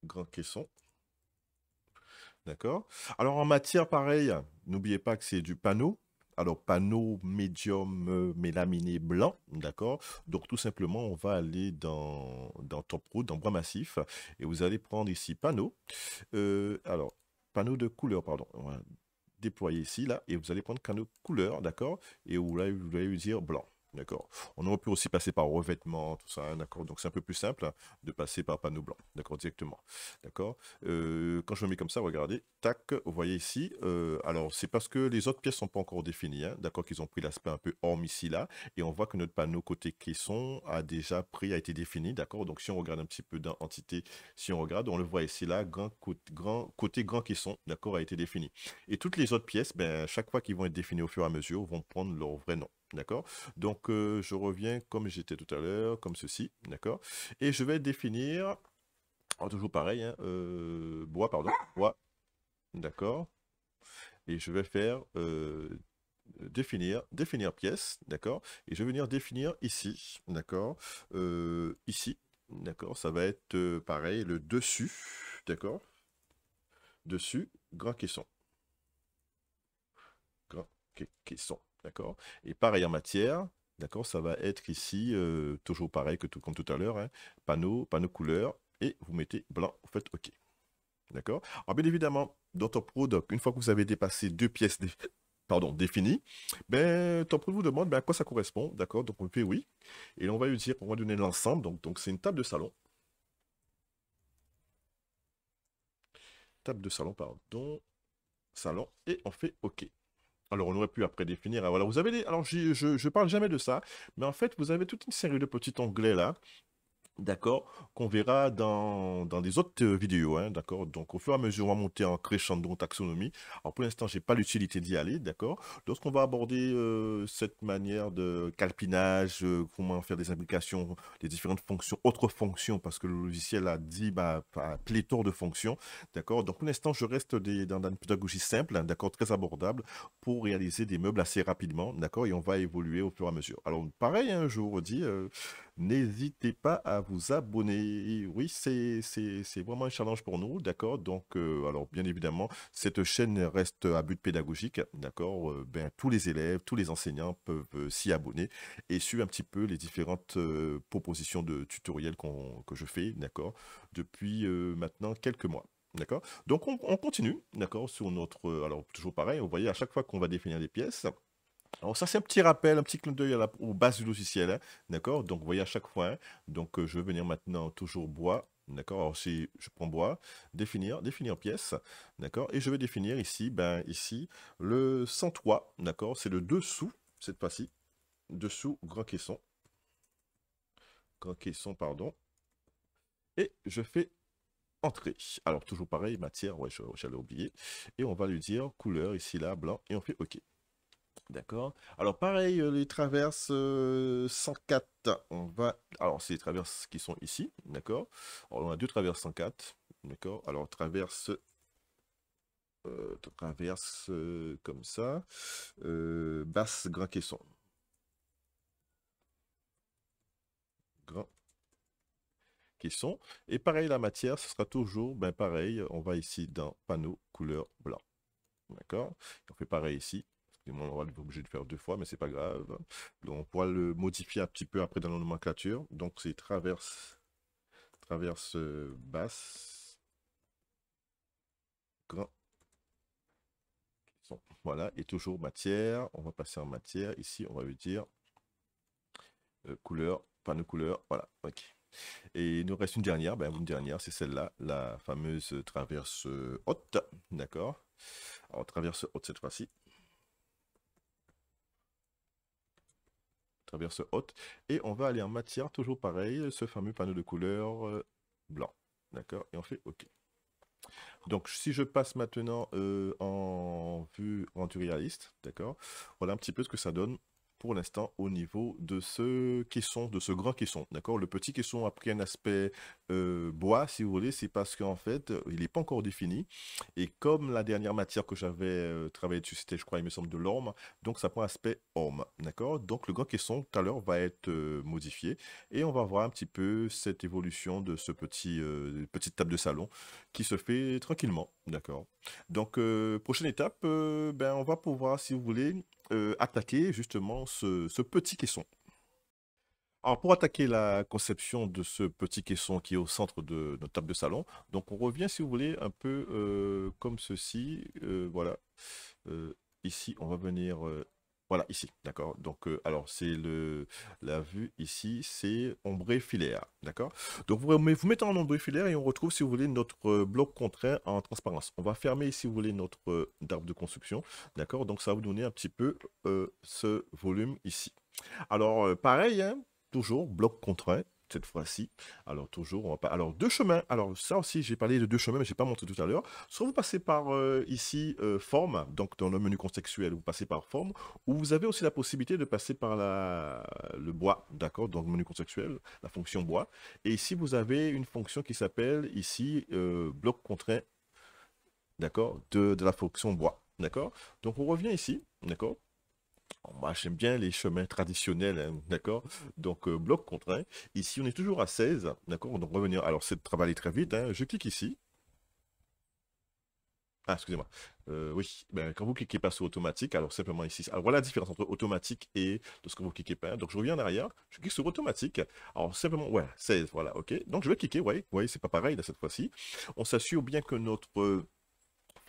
Grand caisson D'accord Alors en matière, pareil, n'oubliez pas que c'est du panneau. Alors panneau médium euh, mélaminé blanc, d'accord Donc tout simplement, on va aller dans, dans Top Road, dans bois massif, et vous allez prendre ici panneau. Euh, alors, panneau de couleur, pardon déployer ici, là, et vous allez prendre autre couleur, d'accord Et vous allez, vous dire blanc. D'accord. On aurait pu aussi passer par revêtement, tout ça, hein, d'accord. Donc c'est un peu plus simple de passer par panneau blanc, d'accord, directement. D'accord. Euh, quand je me mets comme ça, regardez, tac, vous voyez ici. Euh, alors c'est parce que les autres pièces ne sont pas encore définies, hein, d'accord, qu'ils ont pris l'aspect un peu hors ici là, et on voit que notre panneau côté caisson a déjà pris, a été défini, d'accord. Donc si on regarde un petit peu dans si on regarde, on le voit ici là, grand, grand côté grand caisson, d'accord, a été défini. Et toutes les autres pièces, ben chaque fois qu'ils vont être définies au fur et à mesure, vont prendre leur vrai nom. D'accord Donc, euh, je reviens comme j'étais tout à l'heure, comme ceci. D'accord Et je vais définir, oh, toujours pareil, hein, euh, bois, pardon, bois. D'accord Et je vais faire euh, définir, définir pièce. D'accord Et je vais venir définir ici. D'accord Ici. D'accord Ça va être pareil, le dessus. D'accord Dessus, grand caisson. Grand caisson. D'accord Et pareil en matière, d'accord, ça va être ici euh, toujours pareil que tout, comme tout à l'heure, hein, panneau, panneau couleur, et vous mettez blanc, vous faites OK. D'accord Alors bien évidemment, dans Top une fois que vous avez dépassé deux pièces Pardon, définies, ben, Top Pro vous demande ben, à quoi ça correspond. D'accord Donc on fait oui. Et on va lui dire, on va donner l'ensemble. Donc c'est une table de salon. Table de salon, pardon. Salon. Et on fait OK. Alors, on aurait pu après définir. Hein. Voilà, vous avez Alors, je, ne parle jamais de ça, mais en fait, vous avez toute une série de petits onglets là D'accord, qu'on verra dans, des autres euh, vidéos, hein, d'accord Donc, au fur et à mesure, on va monter en crescendo taxonomie. Alors, pour l'instant, je n'ai pas l'utilité d'y aller, d'accord Lorsqu'on va aborder euh, cette manière de calpinage, euh, comment faire des applications, les différentes fonctions, autres fonctions, parce que le logiciel a dit bah, pléthore de fonctions, d'accord Donc, pour l'instant, je reste dans, une pédagogie simple, hein, d'accord Très abordable, pour réaliser des meubles assez rapidement, d'accord Et on va évoluer au fur et à mesure. Alors, pareil, hein, je vous redis... N'hésitez pas à vous abonner. Oui, c'est vraiment un challenge pour nous, d'accord Donc, euh, alors bien évidemment, cette chaîne reste à but pédagogique, d'accord euh, ben, Tous les élèves, tous les enseignants peuvent euh, s'y abonner et suivre un petit peu les différentes propositions de tutoriels que je fais, d'accord Depuis maintenant quelques mois. D'accord Donc on, continue, d'accord, sur notre... alors toujours pareil, vous voyez, à chaque fois qu'on va définir des pièces, alors ça, c'est un petit rappel, un petit clin d'œil aux bases du logiciel. Hein, d'accord Donc, vous voyez à chaque fois. Hein, donc, euh, je vais venir maintenant toujours bois. D'accord Alors, si je prends bois, définir, définir pièce. D'accord Et je vais définir ici, ben, ici, le 103. D'accord C'est le dessous, cette fois-ci. Dessous, grand caisson. Grand caisson, pardon. Et je fais entrer. Alors, toujours pareil, matière, ouais, j'allais oublier. Et on va lui dire couleur, ici, là, blanc, et on fait OK. D'accord. Alors pareil, euh, les traverses 104, euh, on va... Alors c'est les traverses qui sont ici, d'accord on a deux traverses 104, d'accord Alors traverse... Euh, euh comme ça, basse Grand Caisson. Grand Caisson. Et pareil, la matière, ce sera toujours ben, pareil. On va ici dans panneau couleur blanc. D'accord On fait pareil ici, on va obligé de faire deux fois, mais c'est pas grave. Donc, on pourra le modifier un petit peu après dans la nomenclature. Donc, c'est traverse, traverse euh, basse, grand. Voilà, et toujours matière. On va passer en matière. Ici, on va lui dire euh, couleur, couleur, panneau couleur. Voilà, ok. Et il nous reste une dernière, ben, une dernière, c'est celle-là, la fameuse traverse euh, haute, d'accord Alors, traverse haute cette fois-ci. traverse haute. Et on va aller en matière, toujours pareil, ce fameux panneau de couleur euh, blanc. D'accord Et on fait OK. Donc, si je passe maintenant euh, en vue rendue réaliste, d'accord Voilà un petit peu ce que ça donne pour l'instant au niveau de ce caisson, de ce grand caisson. D'accord Le petit caisson a pris un aspect euh, bois, si vous voulez, c'est parce qu'en fait, euh, il n'est pas encore défini. Et comme la dernière matière que j'avais travaillé euh, travaillée dessus, c'était, je crois, il me semble, de l'orme, donc ça prend aspect orme. D'accord Donc le grand caisson, tout à l'heure, va être modifié. Et on va voir un petit peu cette évolution de ce petit petite table de salon qui se fait tranquillement. D'accord Donc, prochaine étape, ben, on va pouvoir, si vous voulez, euh, attaquer justement ce, petit caisson. Alors pour attaquer la conception de ce petit caisson qui est au centre de notre table de salon, donc on revient si vous voulez un peu euh, comme ceci, euh, voilà. ici on va venir voilà, ici, d'accord Donc, euh, alors, c'est le la vue ici, c'est ombré filaire, d'accord Donc, vous, mettez en ombré filaire et on retrouve, si vous voulez, notre euh, bloc contraint en transparence. On va fermer, si vous voulez, notre euh, de construction, d'accord Donc, ça va vous donner un petit peu ce volume ici. Alors, pareil, hein, toujours bloc contraint, cette fois-ci. Alors toujours, on va pas... Alors deux chemins. Alors ça aussi, j'ai parlé de deux chemins, mais je j'ai pas montré tout à l'heure. Soit vous passez par euh, ici euh, forme, donc dans le menu contextuel, vous passez par forme, ou vous avez aussi la possibilité de passer par la le bois, d'accord, donc menu contextuel, la fonction bois. Et ici vous avez une fonction qui s'appelle ici euh, bloc contraint, d'accord, de, de la fonction bois, d'accord. Donc on revient ici, d'accord. Moi, j'aime bien les chemins traditionnels, hein, d'accord Donc, euh, bloc contraint. Ici, on est toujours à 16, d'accord Donc, revenir. Alors, c'est de travailler très vite. Hein. Je clique ici. Ah, excusez-moi. Euh, oui, ben, quand vous cliquez pas sur automatique, alors simplement ici. Alors, voilà la différence entre automatique et ce que vous cliquez pas. Donc, je reviens en arrière. Je clique sur automatique. Alors, simplement, ouais, 16, voilà, ok. Donc, je vais cliquer, ouais, ouais, c'est pas pareil cette fois-ci. On s'assure bien que notre euh,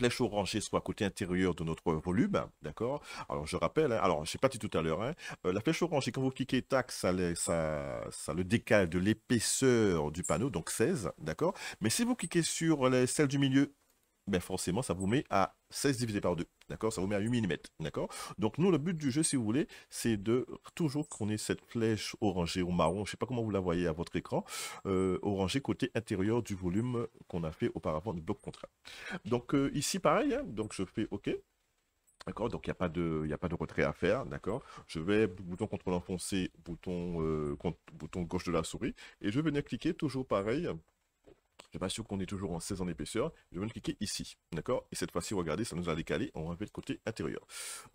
flèche orangée soit côté intérieur de notre volume, d'accord Alors, je rappelle, hein, alors, je n'ai pas dit tout à l'heure, hein, euh, la flèche orangée, quand vous cliquez, tac, ça, ça, ça le décale de l'épaisseur du panneau, donc 16, d'accord Mais si vous cliquez sur les, celle du milieu, ben, forcément, ça vous met à 16 divisé par 2, d'accord Ça vous met à 8 mm, d'accord Donc nous, le but du jeu, si vous voulez, c'est de toujours qu'on ait cette flèche orangée ou marron, je ne sais pas comment vous la voyez à votre écran, euh, côté intérieur du volume qu'on a fait auparavant du bloc contrat. Donc euh, ici, pareil, hein, donc je fais OK, D'accord Donc, il n'y a, pas de, a pas de retrait à faire, d'accord Je vais, bouton ctrl enfoncé, bouton, euh, bouton gauche de la souris, et je vais venir cliquer, toujours pareil, je pas sûr qu'on est toujours en 16 en épaisseur, je vais cliquer ici, d'accord Et cette fois-ci, regardez, ça nous a décalé, on va le côté intérieur.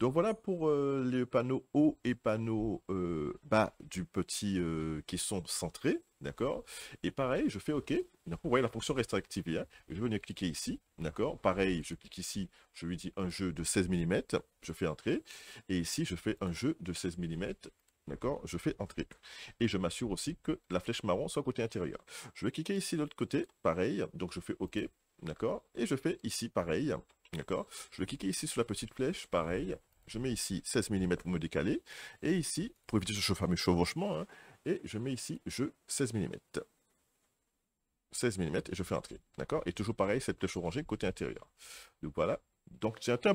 Donc voilà pour euh, les panneaux haut et panneaux euh, bas du petit euh, qui sont centrés, d'accord Et pareil, je fais OK, vous voyez, la fonction reste hein. je vais venir cliquer ici, d'accord Pareil, je clique ici, je lui dis un jeu de 16 mm, je fais entrer, et ici, je fais un jeu de 16 mm, D'accord Je fais entrer. Et je m'assure aussi que la flèche marron soit côté intérieur. Je vais cliquer ici de l'autre côté, pareil. Donc je fais OK, d'accord Et je fais ici pareil, d'accord Je vais cliquer ici sur la petite flèche, pareil. Je mets ici 16 mm pour me décaler. Et ici, pour éviter ce fameux chevauchement, hein, et je mets ici je 16 mm. 16 mm et je fais entrer. D'accord Et toujours pareil, cette flèche orangée côté intérieur. Donc voilà, donc j'étais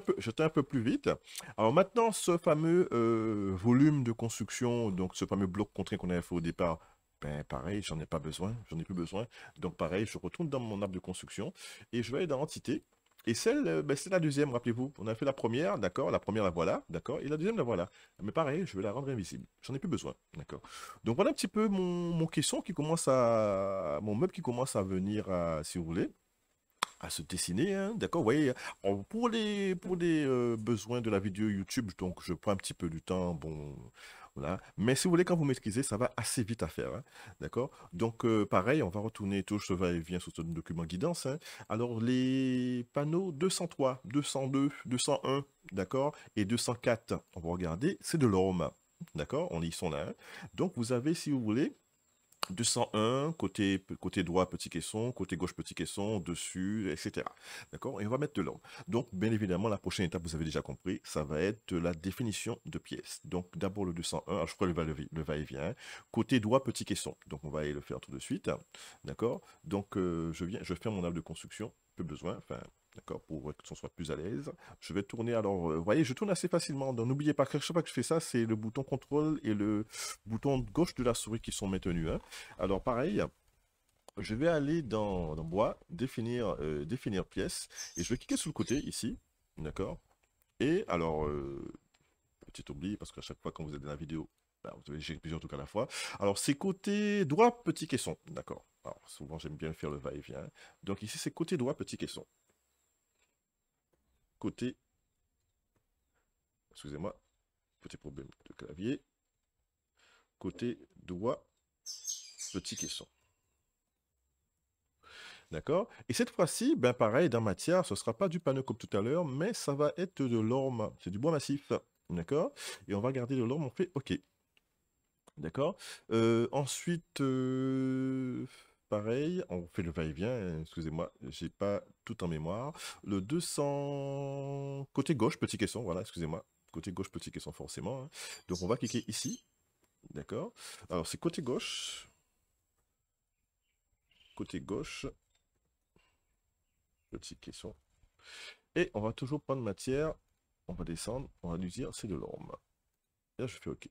un, peu, plus vite. Alors maintenant, ce fameux euh, volume de construction, donc ce fameux bloc contraint qu'on avait fait au départ, ben pareil, j'en ai pas besoin, j'en ai plus besoin. Donc pareil, je retourne dans mon arbre de construction et je vais aller dans l'entité. Et celle, euh, ben, c'est la deuxième, rappelez-vous. On a fait la première, d'accord La première, la voilà, d'accord Et la deuxième, la voilà. Mais pareil, je vais la rendre invisible. J'en ai plus besoin, d'accord Donc voilà un petit peu mon, mon caisson qui commence à... Mon meuble qui commence à venir, si vous voulez à se dessiner, hein, d'accord Vous voyez, pour les, pour les euh, besoins de la vidéo YouTube, donc je prends un petit peu du temps, bon, voilà. Mais si vous voulez, quand vous maîtrisez, ça va assez vite à faire, hein, d'accord Donc, euh, pareil, on va retourner tout ce va-et-vient sur ce document guidance. Hein. Alors, les panneaux 203, 202, 201, d'accord Et 204, on va regarder, c'est de l'homme d'accord On y sont là. Donc, vous avez, si vous voulez, 201, côté, côté droit, petit caisson, côté gauche, petit caisson, dessus, etc. D'accord Et on va mettre de l'ordre. Donc, bien évidemment, la prochaine étape, vous avez déjà compris, ça va être la définition de pièces. Donc, d'abord le 201, je crois le va-et-vient. côté droit, petit caisson. Donc, on va aller le faire tout de suite. D'accord Donc, je viens, je ferme mon arbre de construction, peu besoin, enfin, D'accord, pour euh, que ce soit plus à l'aise. Je vais tourner, alors, euh, vous voyez, je tourne assez facilement. Donc, n'oubliez pas, que chaque fois que je fais ça, c'est le bouton contrôle et le bouton gauche de la souris qui sont maintenus. Hein. Alors, pareil, je vais aller dans, bois, définir, euh, définir pièce, et je vais cliquer sur le côté, ici, d'accord Et, alors, petit oubli, parce qu'à chaque fois, quand vous êtes dans la vidéo, bah, vous avez plusieurs trucs à la fois. Alors, c'est côté droit, petit caisson, d'accord alors, souvent, j'aime bien faire le va-et-vient. Donc, ici, c'est côté droit, petit caisson côté. Excusez-moi, petit problème de clavier. Côté doigt, petit caisson. D'accord Et cette fois-ci, ben pareil, dans matière, ce ne sera pas du panneau comme tout à l'heure, mais ça va être de l'orme. C'est du bois massif. D'accord Et on va garder de l'orme, on fait OK. D'accord euh, Ensuite, euh, pareil. On fait le va-et-vient. Excusez-moi, j'ai pas tout en mémoire. Le 200 côté gauche, petit caisson. Voilà, excusez-moi. Côté gauche, petit caisson, forcément. Hein. Donc on va cliquer ici. D'accord. Alors c'est côté gauche. Côté gauche. Petit caisson. Et on va toujours prendre matière. On va descendre. On va lui dire c'est de l'orme. Là, je fais OK.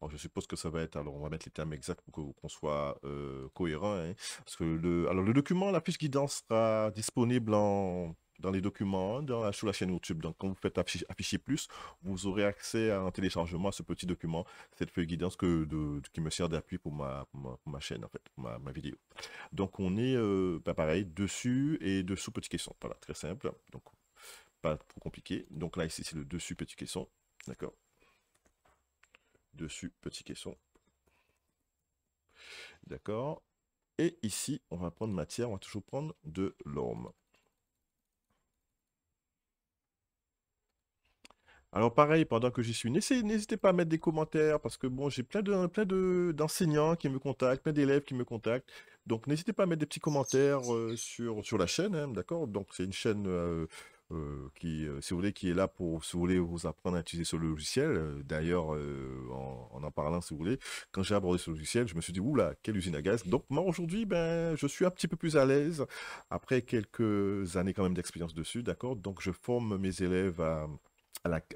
Alors, je suppose que ça va être, alors on va mettre les termes exacts pour qu'on soit euh, cohérent. Hein, parce que le, alors le document, la puce guidance sera disponible dans les documents, dans la, la chaîne YouTube. Donc, quand vous faites afficher, plus, vous aurez accès à un téléchargement à ce petit document, cette feuille guidance que, qui me sert d'appui pour ma, chaîne, en fait, ma, vidéo. Donc, on est, euh, bah, pareil, dessus et dessous petit caisson. Voilà, très simple. Donc, pas trop compliqué. Donc là, ici, c'est le dessus petit caisson. D'accord dessus, petit caisson. D'accord Et ici, on va prendre matière, on va toujours prendre de l'orme. Alors pareil, pendant que j'y suis, n'hésitez pas à mettre des commentaires, parce que bon, j'ai plein de plein d'enseignants qui me contactent, plein d'élèves qui me contactent. Donc n'hésitez pas à mettre des petits commentaires euh, sur, sur la chaîne, hein, d'accord Donc c'est une chaîne euh, euh, qui, euh, si vous voulez, qui est là pour, si vous voulez, vous apprendre à utiliser ce logiciel. Euh, d'ailleurs, en, en, parlant, si vous voulez, quand j'ai abordé ce logiciel, je me suis dit, oula, quelle usine à gaz. Donc, moi, aujourd'hui, ben, je suis un petit peu plus à l'aise après quelques années quand même d'expérience dessus, d'accord Donc, je forme mes élèves à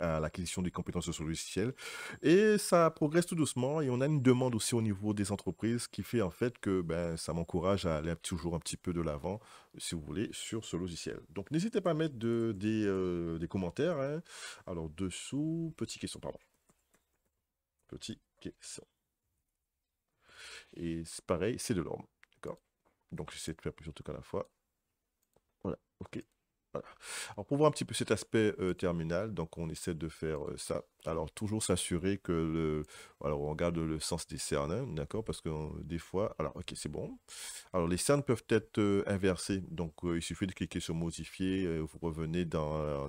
à l'acquisition des compétences sur le logiciel. Et ça progresse tout doucement et on a une demande aussi au niveau des entreprises qui fait en fait que ben, ça m'encourage à aller toujours un petit peu de l'avant, si vous voulez, sur ce logiciel. Donc n'hésitez pas à mettre euh, des, commentaires. Hein. Alors dessous, petit question, pardon. petit question. Et c'est pareil, c'est de l'ordre. D'accord Donc c'est de faire plusieurs trucs à la fois. Voilà, ok. Alors pour voir un petit peu cet aspect euh, terminal, donc on essaie de faire euh, ça. Alors toujours s'assurer que le, alors on garde le sens des cernes, hein, d'accord, parce que euh, des fois, alors ok c'est bon. Alors les cernes peuvent être inversées, donc il suffit de cliquer sur modifier, vous revenez dans,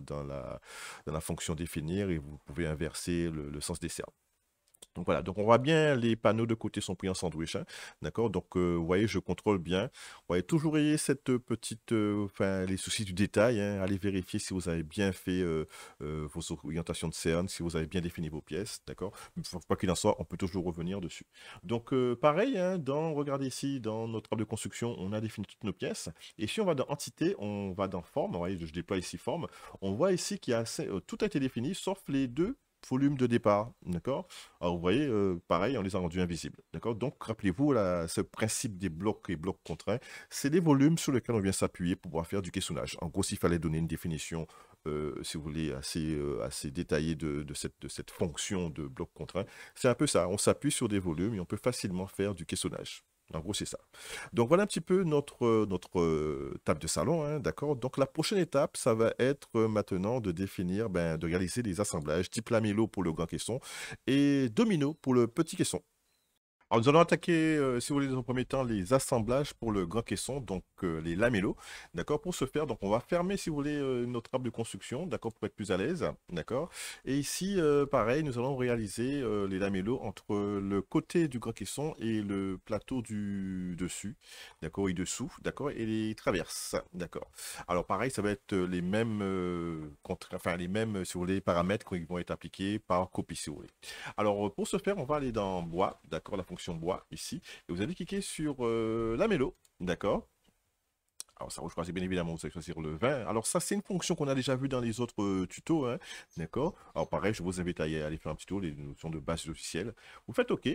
la fonction définir et vous pouvez inverser le, le sens des cernes. Donc voilà, donc on voit bien les panneaux de côté sont pris en sandwich, hein, d'accord Donc euh, vous voyez, je contrôle bien. Vous voyez, toujours ayez cette euh, petite, euh, enfin les soucis du détail, hein. allez vérifier si vous avez bien fait vos orientations de CERN, si vous avez bien défini vos pièces, d'accord Pas qu'il en soit, on peut toujours revenir dessus. Donc pareil, hein, dans, regardez ici, dans notre table de construction, on a défini toutes nos pièces. Et si on va dans entité, on va dans forme, vous voyez, je déploie ici forme, on voit ici qu'il y a, tout a été défini, sauf les deux volume de départ, d'accord Alors ah, vous voyez, euh, pareil, on les a rendus invisibles, d'accord Donc rappelez-vous, ce principe des blocs et blocs contraints, c'est les volumes sur lesquels on vient s'appuyer pour pouvoir faire du caissonnage. En gros, s'il fallait donner une définition, euh, si vous voulez, assez, euh, assez détaillée de, cette, de cette fonction de bloc contraint, c'est un peu ça, on s'appuie sur des volumes et on peut facilement faire du caissonnage. En gros, c'est ça. Donc, voilà un petit peu notre, euh, notre euh, table de salon, hein, d'accord Donc, la prochaine étape, ça va être euh, maintenant de définir, ben, de réaliser des assemblages type lamello pour le grand caisson et domino pour le petit caisson. Alors nous allons attaquer, euh, si vous voulez, dans un premier temps, les assemblages pour le grand caisson, donc euh, les lamellos. D'accord Pour ce faire, donc on va fermer, si vous voulez, euh, notre table de construction, d'accord, pour être plus à l'aise. D'accord Et ici, pareil, nous allons réaliser les lamellos entre le côté du grand caisson et le plateau du dessus, d'accord, et dessous, d'accord, et les traverses, d'accord. Alors pareil, ça va être les mêmes, enfin les mêmes, si vous voulez, paramètres qui vont être appliqués par copie, si vous voulez. Alors pour ce faire, on va aller dans bois, d'accord, la bois ici. Et vous allez cliquer sur euh, la mélo, d'accord alors ça croisé bien évidemment, vous allez choisir le vin Alors ça, c'est une fonction qu'on a déjà vu dans les autres euh, tutos, hein, d'accord Alors pareil, je vous invite à y aller faire un petit tour, les notions de base officielle Vous faites OK,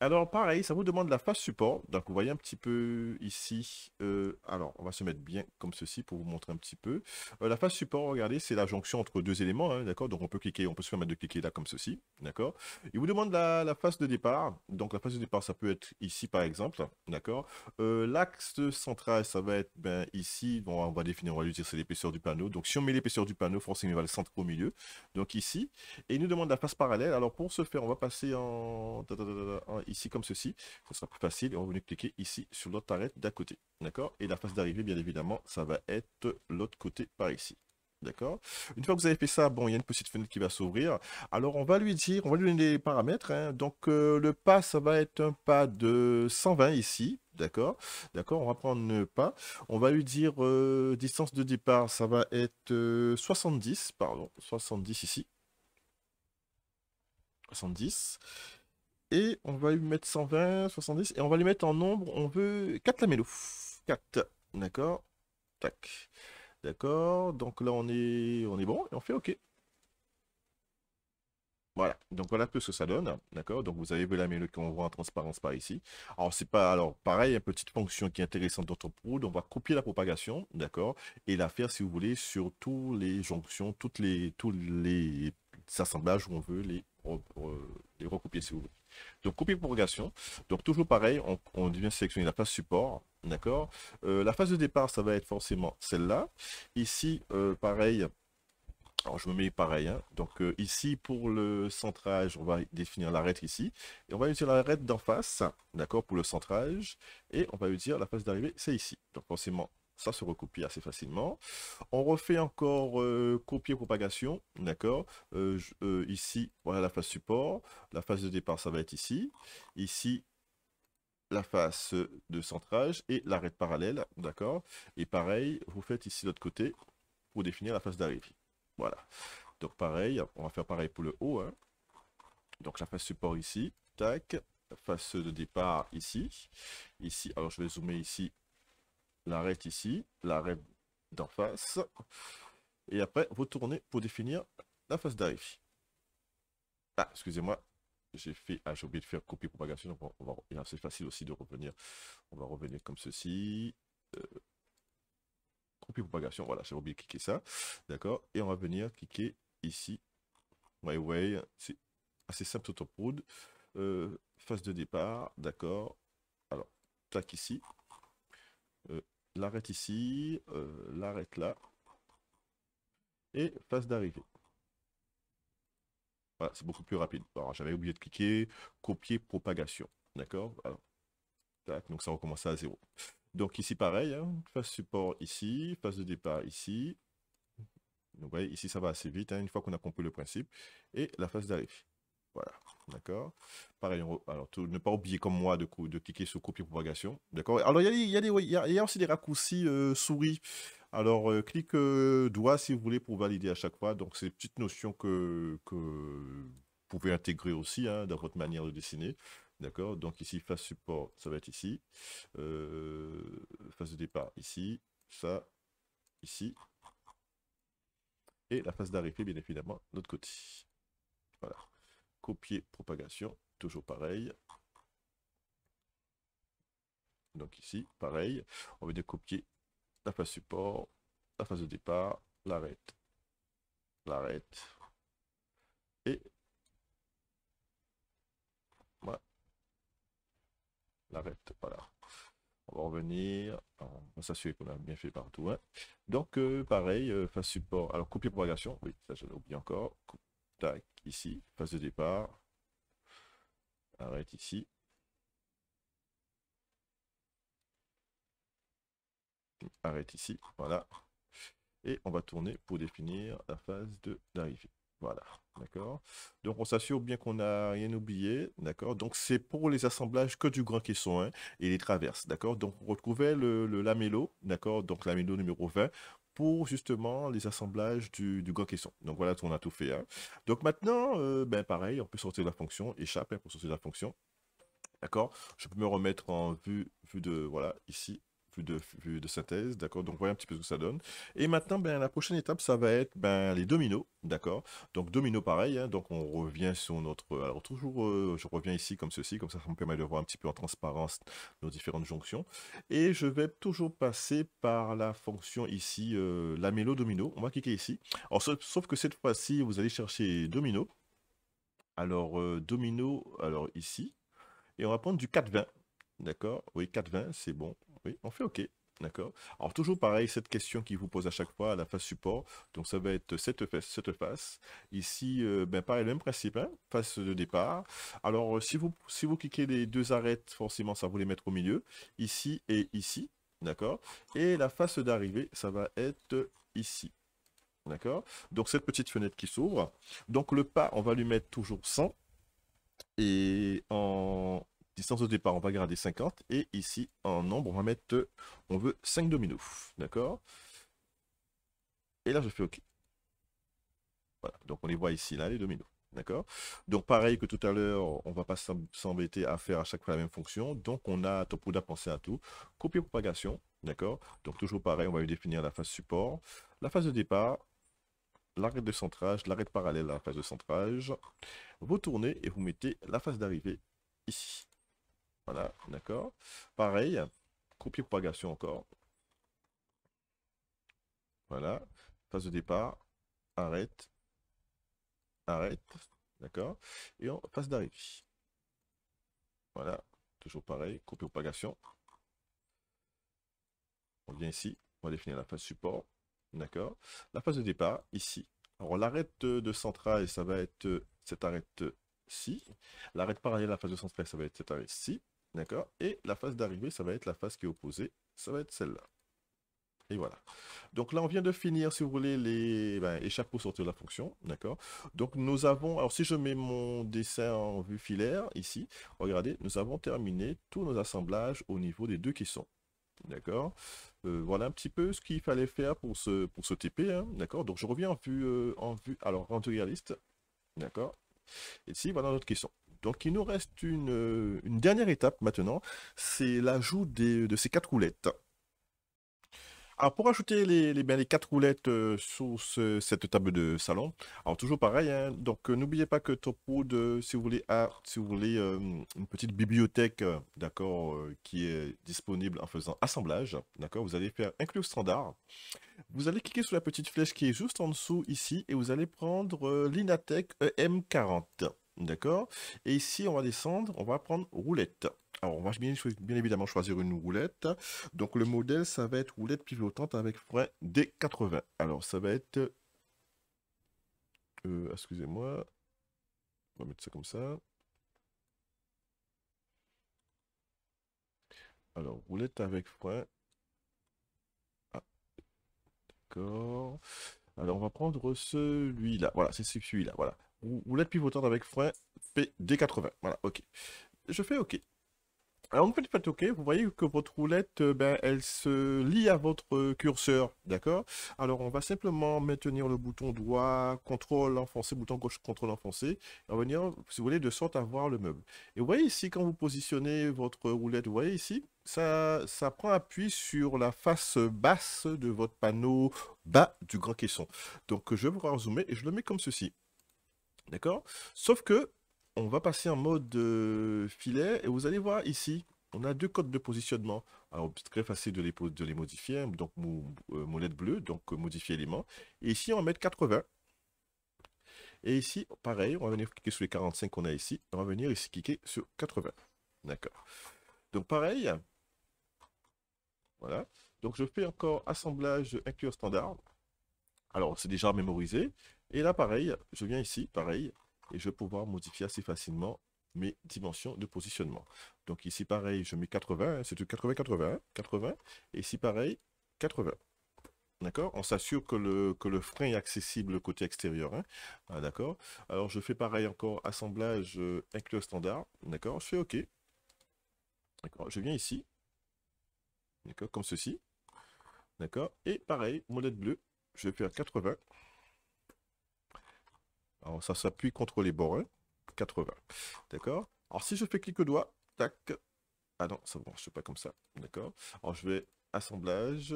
alors pareil, ça vous demande la phase support. Donc vous voyez un petit peu ici. Euh, alors on va se mettre bien comme ceci pour vous montrer un petit peu. Euh, la phase support, regardez, c'est la jonction entre deux éléments, hein, d'accord Donc on peut cliquer, on peut se permettre de cliquer là comme ceci, d'accord Il vous demande la, phase de départ. Donc la phase de départ, ça peut être ici par exemple, d'accord euh, L'axe central, ça va être ben, ici. Bon, on va définir, on va lui dire c'est l'épaisseur du panneau. Donc si on met l'épaisseur du panneau, forcément il va le centre au milieu. Donc ici. Et il nous demande la phase parallèle. Alors pour ce faire, on va passer en ici comme ceci. Ce sera plus facile on va venir cliquer ici sur l'autre arête d'à côté. D'accord Et la face d'arrivée, bien évidemment, ça va être l'autre côté par ici. D'accord Une fois que vous avez fait ça, bon, il y a une petite fenêtre qui va s'ouvrir. Alors, on va lui dire, on va lui donner les paramètres. Hein. Donc, euh, le pas, ça va être un pas de 120 ici. D'accord D'accord, on va prendre le pas. On va lui dire euh, distance de départ, ça va être 70, euh, pardon, 70 ici. 70. Et on va lui mettre 120, 70. Et on va lui mettre en nombre, on veut 4 lamellos. 4. D'accord. Tac. D'accord. Donc là, on est, on est bon. Et on fait OK. Voilà, donc voilà un peu ce que ça donne, d'accord Donc vous avez vu la qu'on voit en transparence par ici. Alors c'est pas, alors pareil, une petite fonction qui est intéressante dans notre on va copier la propagation, d'accord Et la faire, si vous voulez, sur tous les jonctions, toutes les, tous les assemblages où on veut les, les recopier, si vous voulez. Donc copie propagation. Donc toujours pareil, on, devient vient sélectionner la phase support. D'accord euh, La phase de départ, ça va être forcément celle-là. Ici, euh, pareil. Alors, je me mets pareil. Hein. Donc, euh, ici, pour le centrage, on va définir l'arrêt ici. Et on va utiliser l'arrêt d'en face, d'accord, pour le centrage. Et on va lui dire la phase d'arrivée, c'est ici. Donc, forcément, ça se recopie assez facilement. On refait encore euh, copier-propagation, d'accord euh, euh, Ici, voilà la phase support, la phase de départ, ça va être ici. Ici, la face de centrage et l'arrêt parallèle, d'accord Et pareil, vous faites ici l'autre côté pour définir la phase d'arrivée. Voilà. Donc pareil, on va faire pareil pour le haut. Hein. Donc la face support ici, tac, la de départ ici. Ici, alors je vais zoomer ici l'arrêt ici, l'arrêt d'en face. Et après, retourner pour définir la phase d'arrivée. Ah, excusez-moi, j'ai fait, ah, j'ai oublié de faire copier propagation, donc c'est facile aussi de revenir. On va revenir comme ceci. Euh, copier propagation, voilà, j'ai oublié de cliquer ça. D'accord Et on va venir cliquer ici. My way, c'est assez simple, tout top Euh, phase de départ, d'accord. Alors, tac ici. Euh, l'arrête ici, euh, l'arrête là, et phase d'arrivée. Voilà, c'est beaucoup plus rapide. Alors, j'avais oublié de cliquer, copier, propagation. D'accord donc ça recommence à zéro. Donc ici, pareil, phase hein. support ici, phase de départ ici. Donc, vous voyez, ici, ça va assez vite, hein, une fois qu'on a compris le principe. Et la phase d'arrivée. Voilà, d'accord Pareil, alors ne pas oublier comme moi de, de cliquer sur copier propagation, d'accord Alors il y, y, y, a aussi des raccourcis euh, souris. Alors euh, clique euh, doigt si vous voulez pour valider à chaque fois. Donc c'est une petite notion que, vous pouvez intégrer aussi hein, dans votre manière de dessiner. D'accord Donc ici, face support, ça va être ici. face de départ, ici. Ça, ici. Et la face d'arrivée, bien évidemment, de l'autre côté. Voilà copier propagation, toujours pareil. Donc ici, pareil, on veut de copier la phase support, la phase de départ, l'arrête l'arrête et voilà. l'arrête voilà. On va revenir, on va s'assurer qu'on a bien fait partout. Hein. Donc euh, pareil, euh, phase support, alors copier propagation, oui, ça je l'ai oublié encore, Tac, ici, phase de départ. Arrête ici. Arrête ici, voilà. Et on va tourner pour définir la phase de d'arrivée. Voilà, d'accord. Donc on s'assure bien qu'on n'a rien oublié, d'accord. Donc c'est pour les assemblages que du grand caisson hein, et les traverses, d'accord. Donc on retrouvait le, le lamello, d'accord. Donc lamello numéro 20, pour justement les assemblages du, du sont Donc voilà, on a tout fait. Hein. Donc maintenant, euh, ben pareil, on peut sortir de la fonction, échappe hein, pour sortir la fonction. D'accord Je peux me remettre en vue, vue de, voilà, ici de, de synthèse, d'accord Donc, voyez un petit peu ce que ça donne. Et maintenant, ben, la prochaine étape, ça va être ben, les dominos, d'accord Donc, dominos, pareil, hein, donc on revient sur notre... Alors, toujours, euh, je reviens ici comme ceci, comme ça, ça me permet de voir un petit peu en transparence nos différentes jonctions. Et je vais toujours passer par la fonction ici, euh, la mélo domino. On va cliquer ici. Alors, sauf, que cette fois-ci, vous allez chercher domino. Alors, euh, domino, alors ici. Et on va prendre du 420. D'accord Oui, 420, c'est bon on fait OK. D'accord Alors toujours pareil, cette question qui vous pose à chaque fois à la face support, donc ça va être cette face. Cette face. Ici, euh, ben, pareil, le même principe, hein, face de départ. Alors euh, si vous, si vous cliquez les deux arêtes, forcément ça vous les mettre au milieu, ici et ici, d'accord Et la face d'arrivée, ça va être ici. D'accord Donc cette petite fenêtre qui s'ouvre. Donc le pas, on va lui mettre toujours 100. Et en, Distance de départ, on va garder 50. Et ici, en nombre, on va mettre, euh, on veut 5 dominos. D'accord Et là, je fais OK. Voilà, donc on les voit ici, là, les dominos. D'accord Donc pareil que tout à l'heure, on va pas s'embêter à faire à chaque fois la même fonction. Donc on a Topouda penser à tout. Copier propagation, d'accord Donc toujours pareil, on va lui définir la phase support, la phase de départ, l'arrêt de centrage, l'arrêt parallèle à la phase de centrage. Vous tournez et vous mettez la phase d'arrivée ici. Voilà, d'accord. Pareil, copie propagation encore. Voilà, phase de départ, arrête, arrête, d'accord. Et on phase d'arrivée. Voilà, toujours pareil, copie propagation. On vient ici, on va définir la phase support, d'accord. La phase de départ, ici. Alors l'arrête de centrale, ça va être cette arrête ci L'arrête parallèle à la phase de centrale, ça va être cette arrête ci D'accord Et la phase d'arrivée, ça va être la phase qui est opposée. Ça va être celle-là. Et voilà. Donc là, on vient de finir, si vous voulez, les ben, sortir de la fonction. D'accord Donc nous avons... Alors si je mets mon dessin en vue filaire, ici, regardez, nous avons terminé tous nos assemblages au niveau des deux caissons. D'accord euh, Voilà un petit peu ce qu'il fallait faire pour ce, pour ce TP. Hein. D'accord Donc je reviens en vue... Euh, en vue alors, rendu réaliste. D'accord Et ici, voilà notre caisson. Donc il nous reste euh, une, dernière étape maintenant, c'est l'ajout de ces quatre roulettes. Alors pour ajouter les, ben, quatre roulettes euh, sur cette table de salon, alors toujours pareil, hein. donc euh, n'oubliez pas que Topo, si vous voulez, si vous voulez une petite bibliothèque, d'accord, qui est disponible en faisant assemblage, d'accord, vous allez faire inclure standard, vous allez cliquer sur la petite flèche qui est juste en dessous ici et vous allez prendre l'Inatech EM40. D'accord Et ici, on va descendre, on va prendre roulette. Alors, on va bien, évidemment choisir une roulette. Donc, le modèle, ça va être roulette pivotante avec frein D80. Alors, ça va être... Euh, excusez-moi. On va mettre ça comme ça. Alors, roulette avec frein. Ah, d'accord. Alors, on va prendre celui-là. Voilà, c'est celui-là. Voilà roulette pivotante avec frein PD80. Voilà, ok. Je fais ok. Alors, vous faites OK, vous voyez que votre roulette, euh, ben, elle se lie à votre euh, curseur, d'accord Alors, on va simplement maintenir le bouton droit, contrôle enfoncé, bouton gauche, contrôle enfoncé, et on va venir, si vous voulez, de sorte à voir le meuble. Et vous voyez ici, quand vous positionnez votre roulette, vous voyez ici, ça, ça prend appui sur la face basse de votre panneau bas du grand caisson. Donc, je vais vous zoomer et je le mets comme ceci. D'accord Sauf que on va passer en mode euh, filet et vous allez voir ici, on a deux codes de positionnement. Alors, c'est très facile de les, de modifier. Donc, euh, molette bleue, donc euh, modifier élément. Et ici, on va mettre 80. Et ici, pareil, on va venir cliquer sur les 45 qu'on a ici. On va venir ici cliquer sur 80. D'accord. Donc, pareil. Voilà. Donc, je fais encore assemblage inclure standard. Alors, c'est déjà mémorisé. Et là, pareil, je viens ici, pareil, et je vais pouvoir modifier assez facilement mes dimensions de positionnement. Donc ici, pareil, je mets 80, hein, c'est 80, 80, 80, et ici, pareil, 80. D'accord On s'assure que le, que le frein est accessible côté extérieur. Hein. Ah, d'accord Alors, je fais pareil encore, assemblage, euh, avec le standard. D'accord Je fais OK. D'accord Je viens ici. D'accord Comme ceci. D'accord Et pareil, molette bleue. Je vais faire 80. Alors, ça s'appuie contre les bords, 80. D'accord Alors, si je fais clic au doigt, tac. Ah non, ça ne marche pas comme ça. D'accord Alors, je vais assemblage,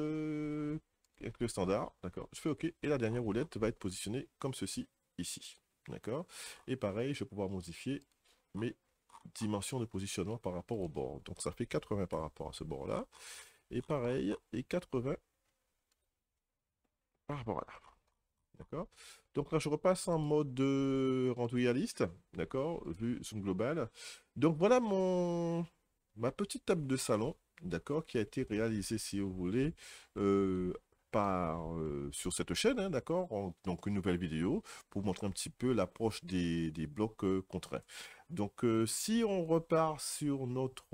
quelques standards, standard. D'accord Je fais OK. Et la dernière roulette va être positionnée comme ceci, ici. D'accord Et pareil, je vais pouvoir modifier mes dimensions de positionnement par rapport au bord. Donc, ça fait 80 par rapport à ce bord-là. Et pareil, et 80 par rapport à là. D'accord Donc là, je repasse en mode euh, rendu réaliste d'accord Vue son global Donc voilà mon ma petite table de salon, d'accord, qui a été réalisée, si vous voulez, euh, par, euh, sur cette chaîne, hein, d'accord Donc une nouvelle vidéo pour montrer un petit peu l'approche des, blocs euh, Donc si on repart sur notre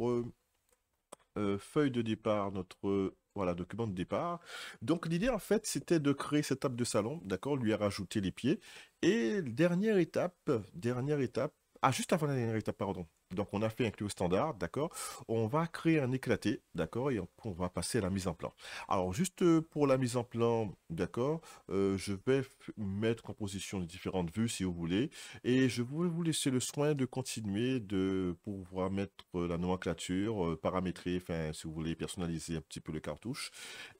feuille de départ, notre voilà, document de départ. Donc l'idée en fait c'était de créer cette table de salon, d'accord, lui a rajouté les pieds. Et dernière étape, dernière étape, ah juste avant la dernière étape, pardon, donc on a fait un clou standard, d'accord On va créer un éclaté, d'accord Et on va passer à la mise en plan. Alors juste euh, pour la mise en plan, d'accord euh, Je vais mettre en position les différentes vues si vous voulez. Et je vais vous laisser le soin de continuer de pouvoir mettre euh, la nomenclature, paramétrer, enfin si vous voulez personnaliser un petit peu le cartouche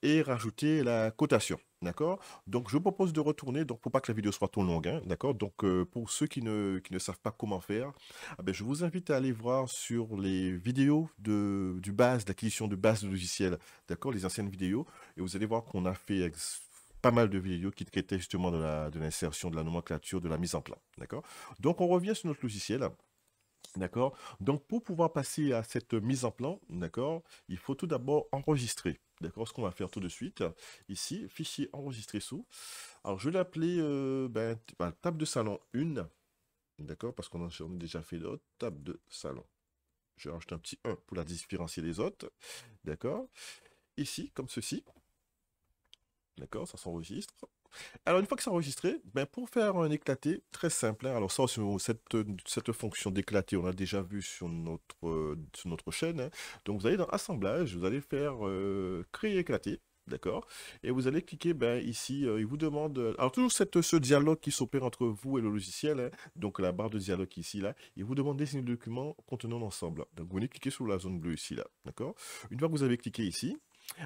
et rajouter la cotation. D'accord Donc, je vous propose de retourner, donc pour pas que la vidéo soit trop longue, hein, d'accord Donc, euh, pour ceux qui ne, qui ne, savent pas comment faire, ah ben, je vous invite à aller voir sur les vidéos de, du base, d'acquisition de base de logiciels, d'accord Les anciennes vidéos, et vous allez voir qu'on a fait pas mal de vidéos qui traitaient justement de l'insertion, de, de, la nomenclature, de la mise en place, d'accord Donc, on revient sur notre logiciel, D'accord Donc, pour pouvoir passer à cette mise en plan, d'accord, il faut tout d'abord enregistrer. D'accord, ce qu'on va faire tout de suite, ici, fichier enregistré sous. Alors, je vais l'appeler euh, ben, table de salon 1, d'accord, parce qu'on en a déjà fait d'autres, table de salon. Je vais rajoute un petit 1 pour la différencier des autres, d'accord. Ici, comme ceci, d'accord, ça s'enregistre. Alors, une fois que c'est enregistré, ben, pour faire un éclaté, très simple. Hein, alors, ça, euh, cette, euh, cette fonction d'éclaté, on l'a déjà vu sur notre, euh, notre chaîne. Hein. Donc, vous allez dans Assemblage, vous allez faire Créer éclaté. D'accord Et vous allez cliquer ben, ici, il vous demande... Alors toujours ce dialogue qui s'opère entre vous et le logiciel, hein. donc la barre de dialogue ici, là, il vous demande d'essayer le document contenant l'ensemble. Donc vous venez cliquer sur la zone bleue ici, là, d'accord Une fois que vous avez cliqué ici,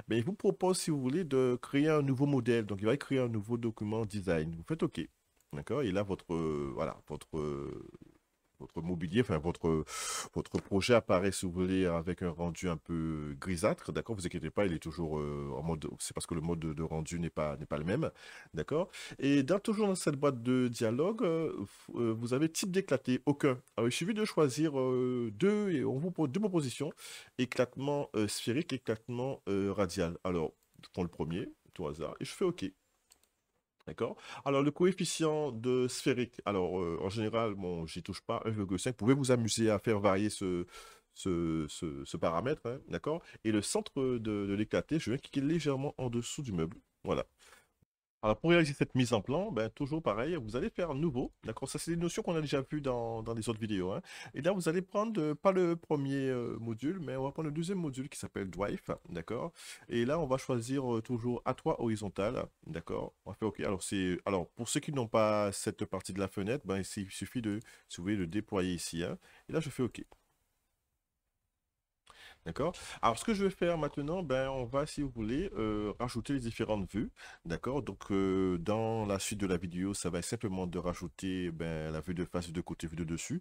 mais il vous propose, si vous voulez, de créer un nouveau modèle. Donc, il va créer un nouveau document design. Vous faites OK. D'accord Et là, votre, euh, voilà, votre, euh, votre mobilier, enfin votre, votre projet apparaît, si vous voulez, avec un rendu un peu grisâtre, d'accord Vous inquiétez pas, il est toujours euh, en mode, c'est parce que le mode de, rendu n'est pas, n'est pas le même, d'accord Et dans, toujours dans cette boîte de dialogue, euh, euh, vous avez type d'éclaté, aucun. Alors, il suffit de choisir deux, et on vous deux propositions, éclatement sphérique, éclatement radial. Alors, je prends le premier, tout hasard, et je fais OK. D'accord Alors, le coefficient de sphérique, alors euh, en général, bon, j'y touche pas, 1,5. Vous pouvez vous amuser à faire varier ce, ce, paramètre, hein, d'accord Et le centre de, l'éclaté, je vais cliquer légèrement en dessous du meuble. Voilà. Alors pour réaliser cette mise en plan, ben, toujours pareil, vous allez faire nouveau, d'accord Ça c'est des notions qu'on a déjà vues dans, dans les autres vidéos. Hein. Et là vous allez prendre, euh, pas le premier euh, module, mais on va prendre le deuxième module qui s'appelle Drive, d'accord Et là on va choisir euh, toujours à toi horizontal, d'accord On va faire OK. Alors c'est, alors pour ceux qui n'ont pas cette partie de la fenêtre, ben, il suffit de, si vous voulez, le déployer ici. Hein. Et là je fais OK. D'accord Alors, ce que je vais faire maintenant, ben, on va, si vous voulez, euh, rajouter les différentes vues. D'accord Donc, euh, dans la suite de la vidéo, ça va être simplement de rajouter ben, la vue de face, de côté, vue de dessus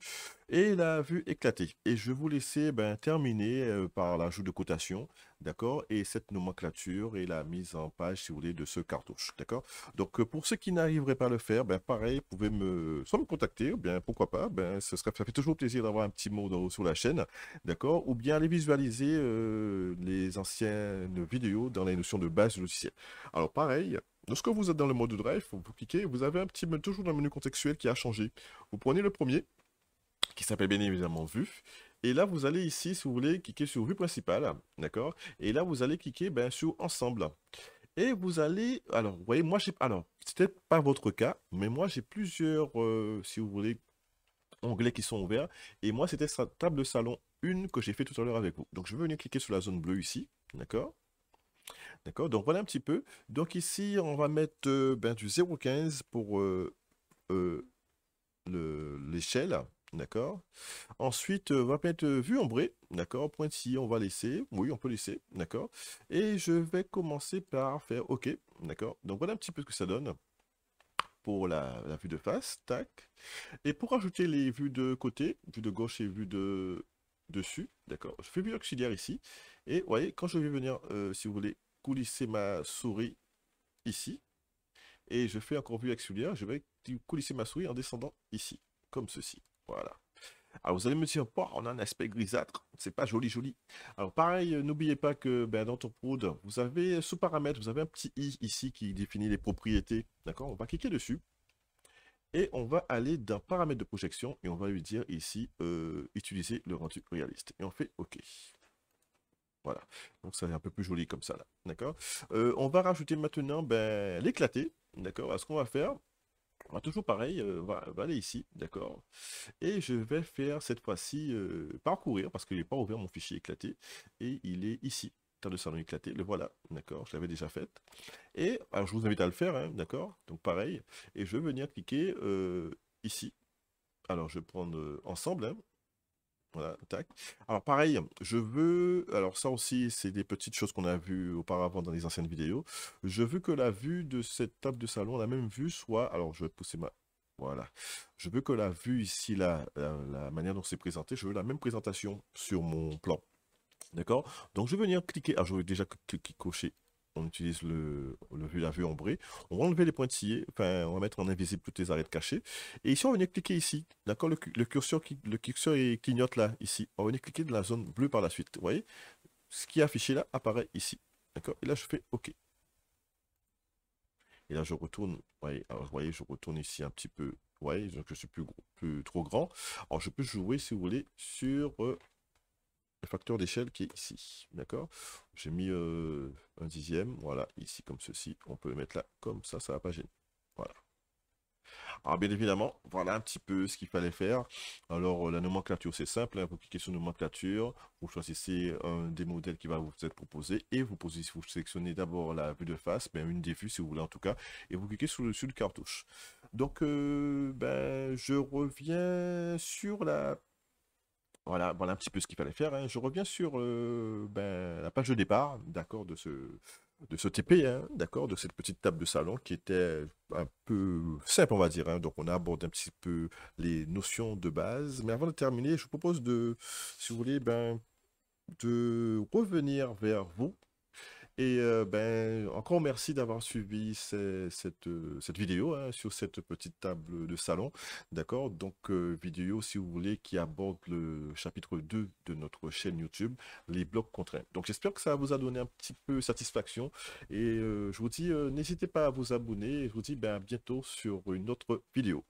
et la vue éclatée. Et je vais vous laisser ben, terminer euh, par l'ajout de cotation D'accord Et cette nomenclature et la mise en page, si vous voulez, de ce cartouche. D'accord Donc, euh, pour ceux qui n'arriveraient pas à le faire, ben, pareil, vous pouvez me, soit me contacter, ou bien pourquoi pas, ben, ce serait, ça fait toujours plaisir d'avoir un petit mot sur la chaîne. D'accord Ou bien aller visualiser euh, les anciennes vidéos dans les notions de base du logiciel. Alors, pareil, Lorsque vous êtes dans le mode Drive, vous cliquez, vous avez un petit toujours dans le menu contextuel qui a changé. Vous prenez le premier, qui s'appelle bien évidemment Vue, et là, vous allez ici, si vous voulez, cliquer sur Vue principale, d'accord Et là, vous allez cliquer bien sur Ensemble. Et vous allez, alors, vous voyez, moi, j'ai, alors, c'était pas votre cas, mais moi, j'ai plusieurs, euh, si vous voulez, onglets qui sont ouverts. Et moi, c'était sa table de salon 1 que j'ai fait tout à l'heure avec vous. Donc, je vais venir cliquer sur la zone bleue ici, d'accord D'accord Donc, voilà un petit peu. Donc, ici, on va mettre euh, ben, du 0,15 pour euh, l'échelle, D'accord Ensuite, on euh, va mettre euh, vue ombrée. D'accord Point si on va laisser. Oui, on peut laisser. D'accord Et je vais commencer par faire OK. D'accord Donc voilà un petit peu ce que ça donne pour la, vue de face, tac. Et pour ajouter les vues de côté, vue de gauche et vue de dessus, d'accord, je fais vue auxiliaire ici. Et vous voyez, quand je vais venir, euh, si vous voulez, coulisser ma souris ici, et je fais encore vue auxiliaire, je vais coulisser ma souris en descendant ici, comme ceci. Voilà. Alors vous allez me dire, on a un aspect grisâtre, c'est pas joli joli. Alors pareil, euh, n'oubliez pas que ben, dans prod, vous avez sous paramètre, vous avez un petit i ici qui définit les propriétés. D'accord On va cliquer dessus. Et on va aller dans paramètres de projection et on va lui dire ici, euh, utiliser le rendu réaliste. Et on fait OK. Voilà. Donc ça est un peu plus joli comme ça là. D'accord euh, On va rajouter maintenant ben, l'éclaté. D'accord ce qu'on va faire, toujours pareil, euh, on, va, aller ici, d'accord Et je vais faire cette fois-ci euh, parcourir, parce que je n'ai pas ouvert mon fichier éclaté, et il est ici, terre de salon éclaté, le voilà, d'accord Je l'avais déjà fait. Et, alors je vous invite à le faire, hein, d'accord Donc pareil, et je vais venir cliquer euh, ici. Alors je vais prendre ensemble, hein. Alors pareil, je veux, alors ça aussi c'est des petites choses qu'on a vues auparavant dans les anciennes vidéos, je veux que la vue de cette table de salon, la même vue soit, alors je vais pousser ma, voilà, je veux que la vue ici, la, la, manière dont c'est présenté, je veux la même présentation sur mon plan. D'accord Donc je vais venir cliquer, Ah, je vais déjà cocher on utilise le, vue la vue ombrée. On va enlever les pointillés, enfin, on va mettre en invisible toutes les arêtes cachées. Et ici, on va venir cliquer ici, d'accord le, curseur qui, le curseur clignote là, ici. On va venir cliquer de la zone bleue par la suite, vous voyez Ce qui est affiché là apparaît ici, d'accord Et là, je fais OK. Et là, je retourne, vous voyez, je retourne ici un petit peu, vous voyez, donc je suis plus, trop grand. Alors, je peux jouer, si vous voulez, sur... Euh, facteur d'échelle qui est ici. D'accord J'ai mis euh, un dixième, voilà, ici comme ceci. On peut le mettre là, comme ça, ça va pas gêner. Voilà. Alors bien évidemment, voilà un petit peu ce qu'il fallait faire. Alors la nomenclature, c'est simple, hein, vous cliquez sur nomenclature, vous choisissez un des modèles qui va vous être proposé et vous, posez, vous sélectionnez d'abord la vue de face, mais une des vues si vous voulez en tout cas, et vous cliquez sur le, dessus de cartouche. Donc euh, ben, je reviens sur la voilà, voilà un petit peu ce qu'il fallait faire. Hein. Je reviens sur euh, ben, la page de départ, d'accord, de ce, de ce TP, hein, d'accord, de cette petite table de salon qui était un peu simple, on va dire. Hein. Donc, on a abordé un petit peu les notions de base. Mais avant de terminer, je vous propose de, si vous voulez, ben, de revenir vers vous, et euh, ben, encore merci d'avoir suivi euh, cette, vidéo hein, sur cette petite table de salon. D'accord Donc, euh, vidéo, si vous voulez, qui aborde le chapitre 2 de notre chaîne YouTube, les blocs contraints. Donc, j'espère que ça vous a donné un petit peu satisfaction. Et je vous dis, n'hésitez pas à vous abonner. Et je vous dis ben, à bientôt sur une autre vidéo.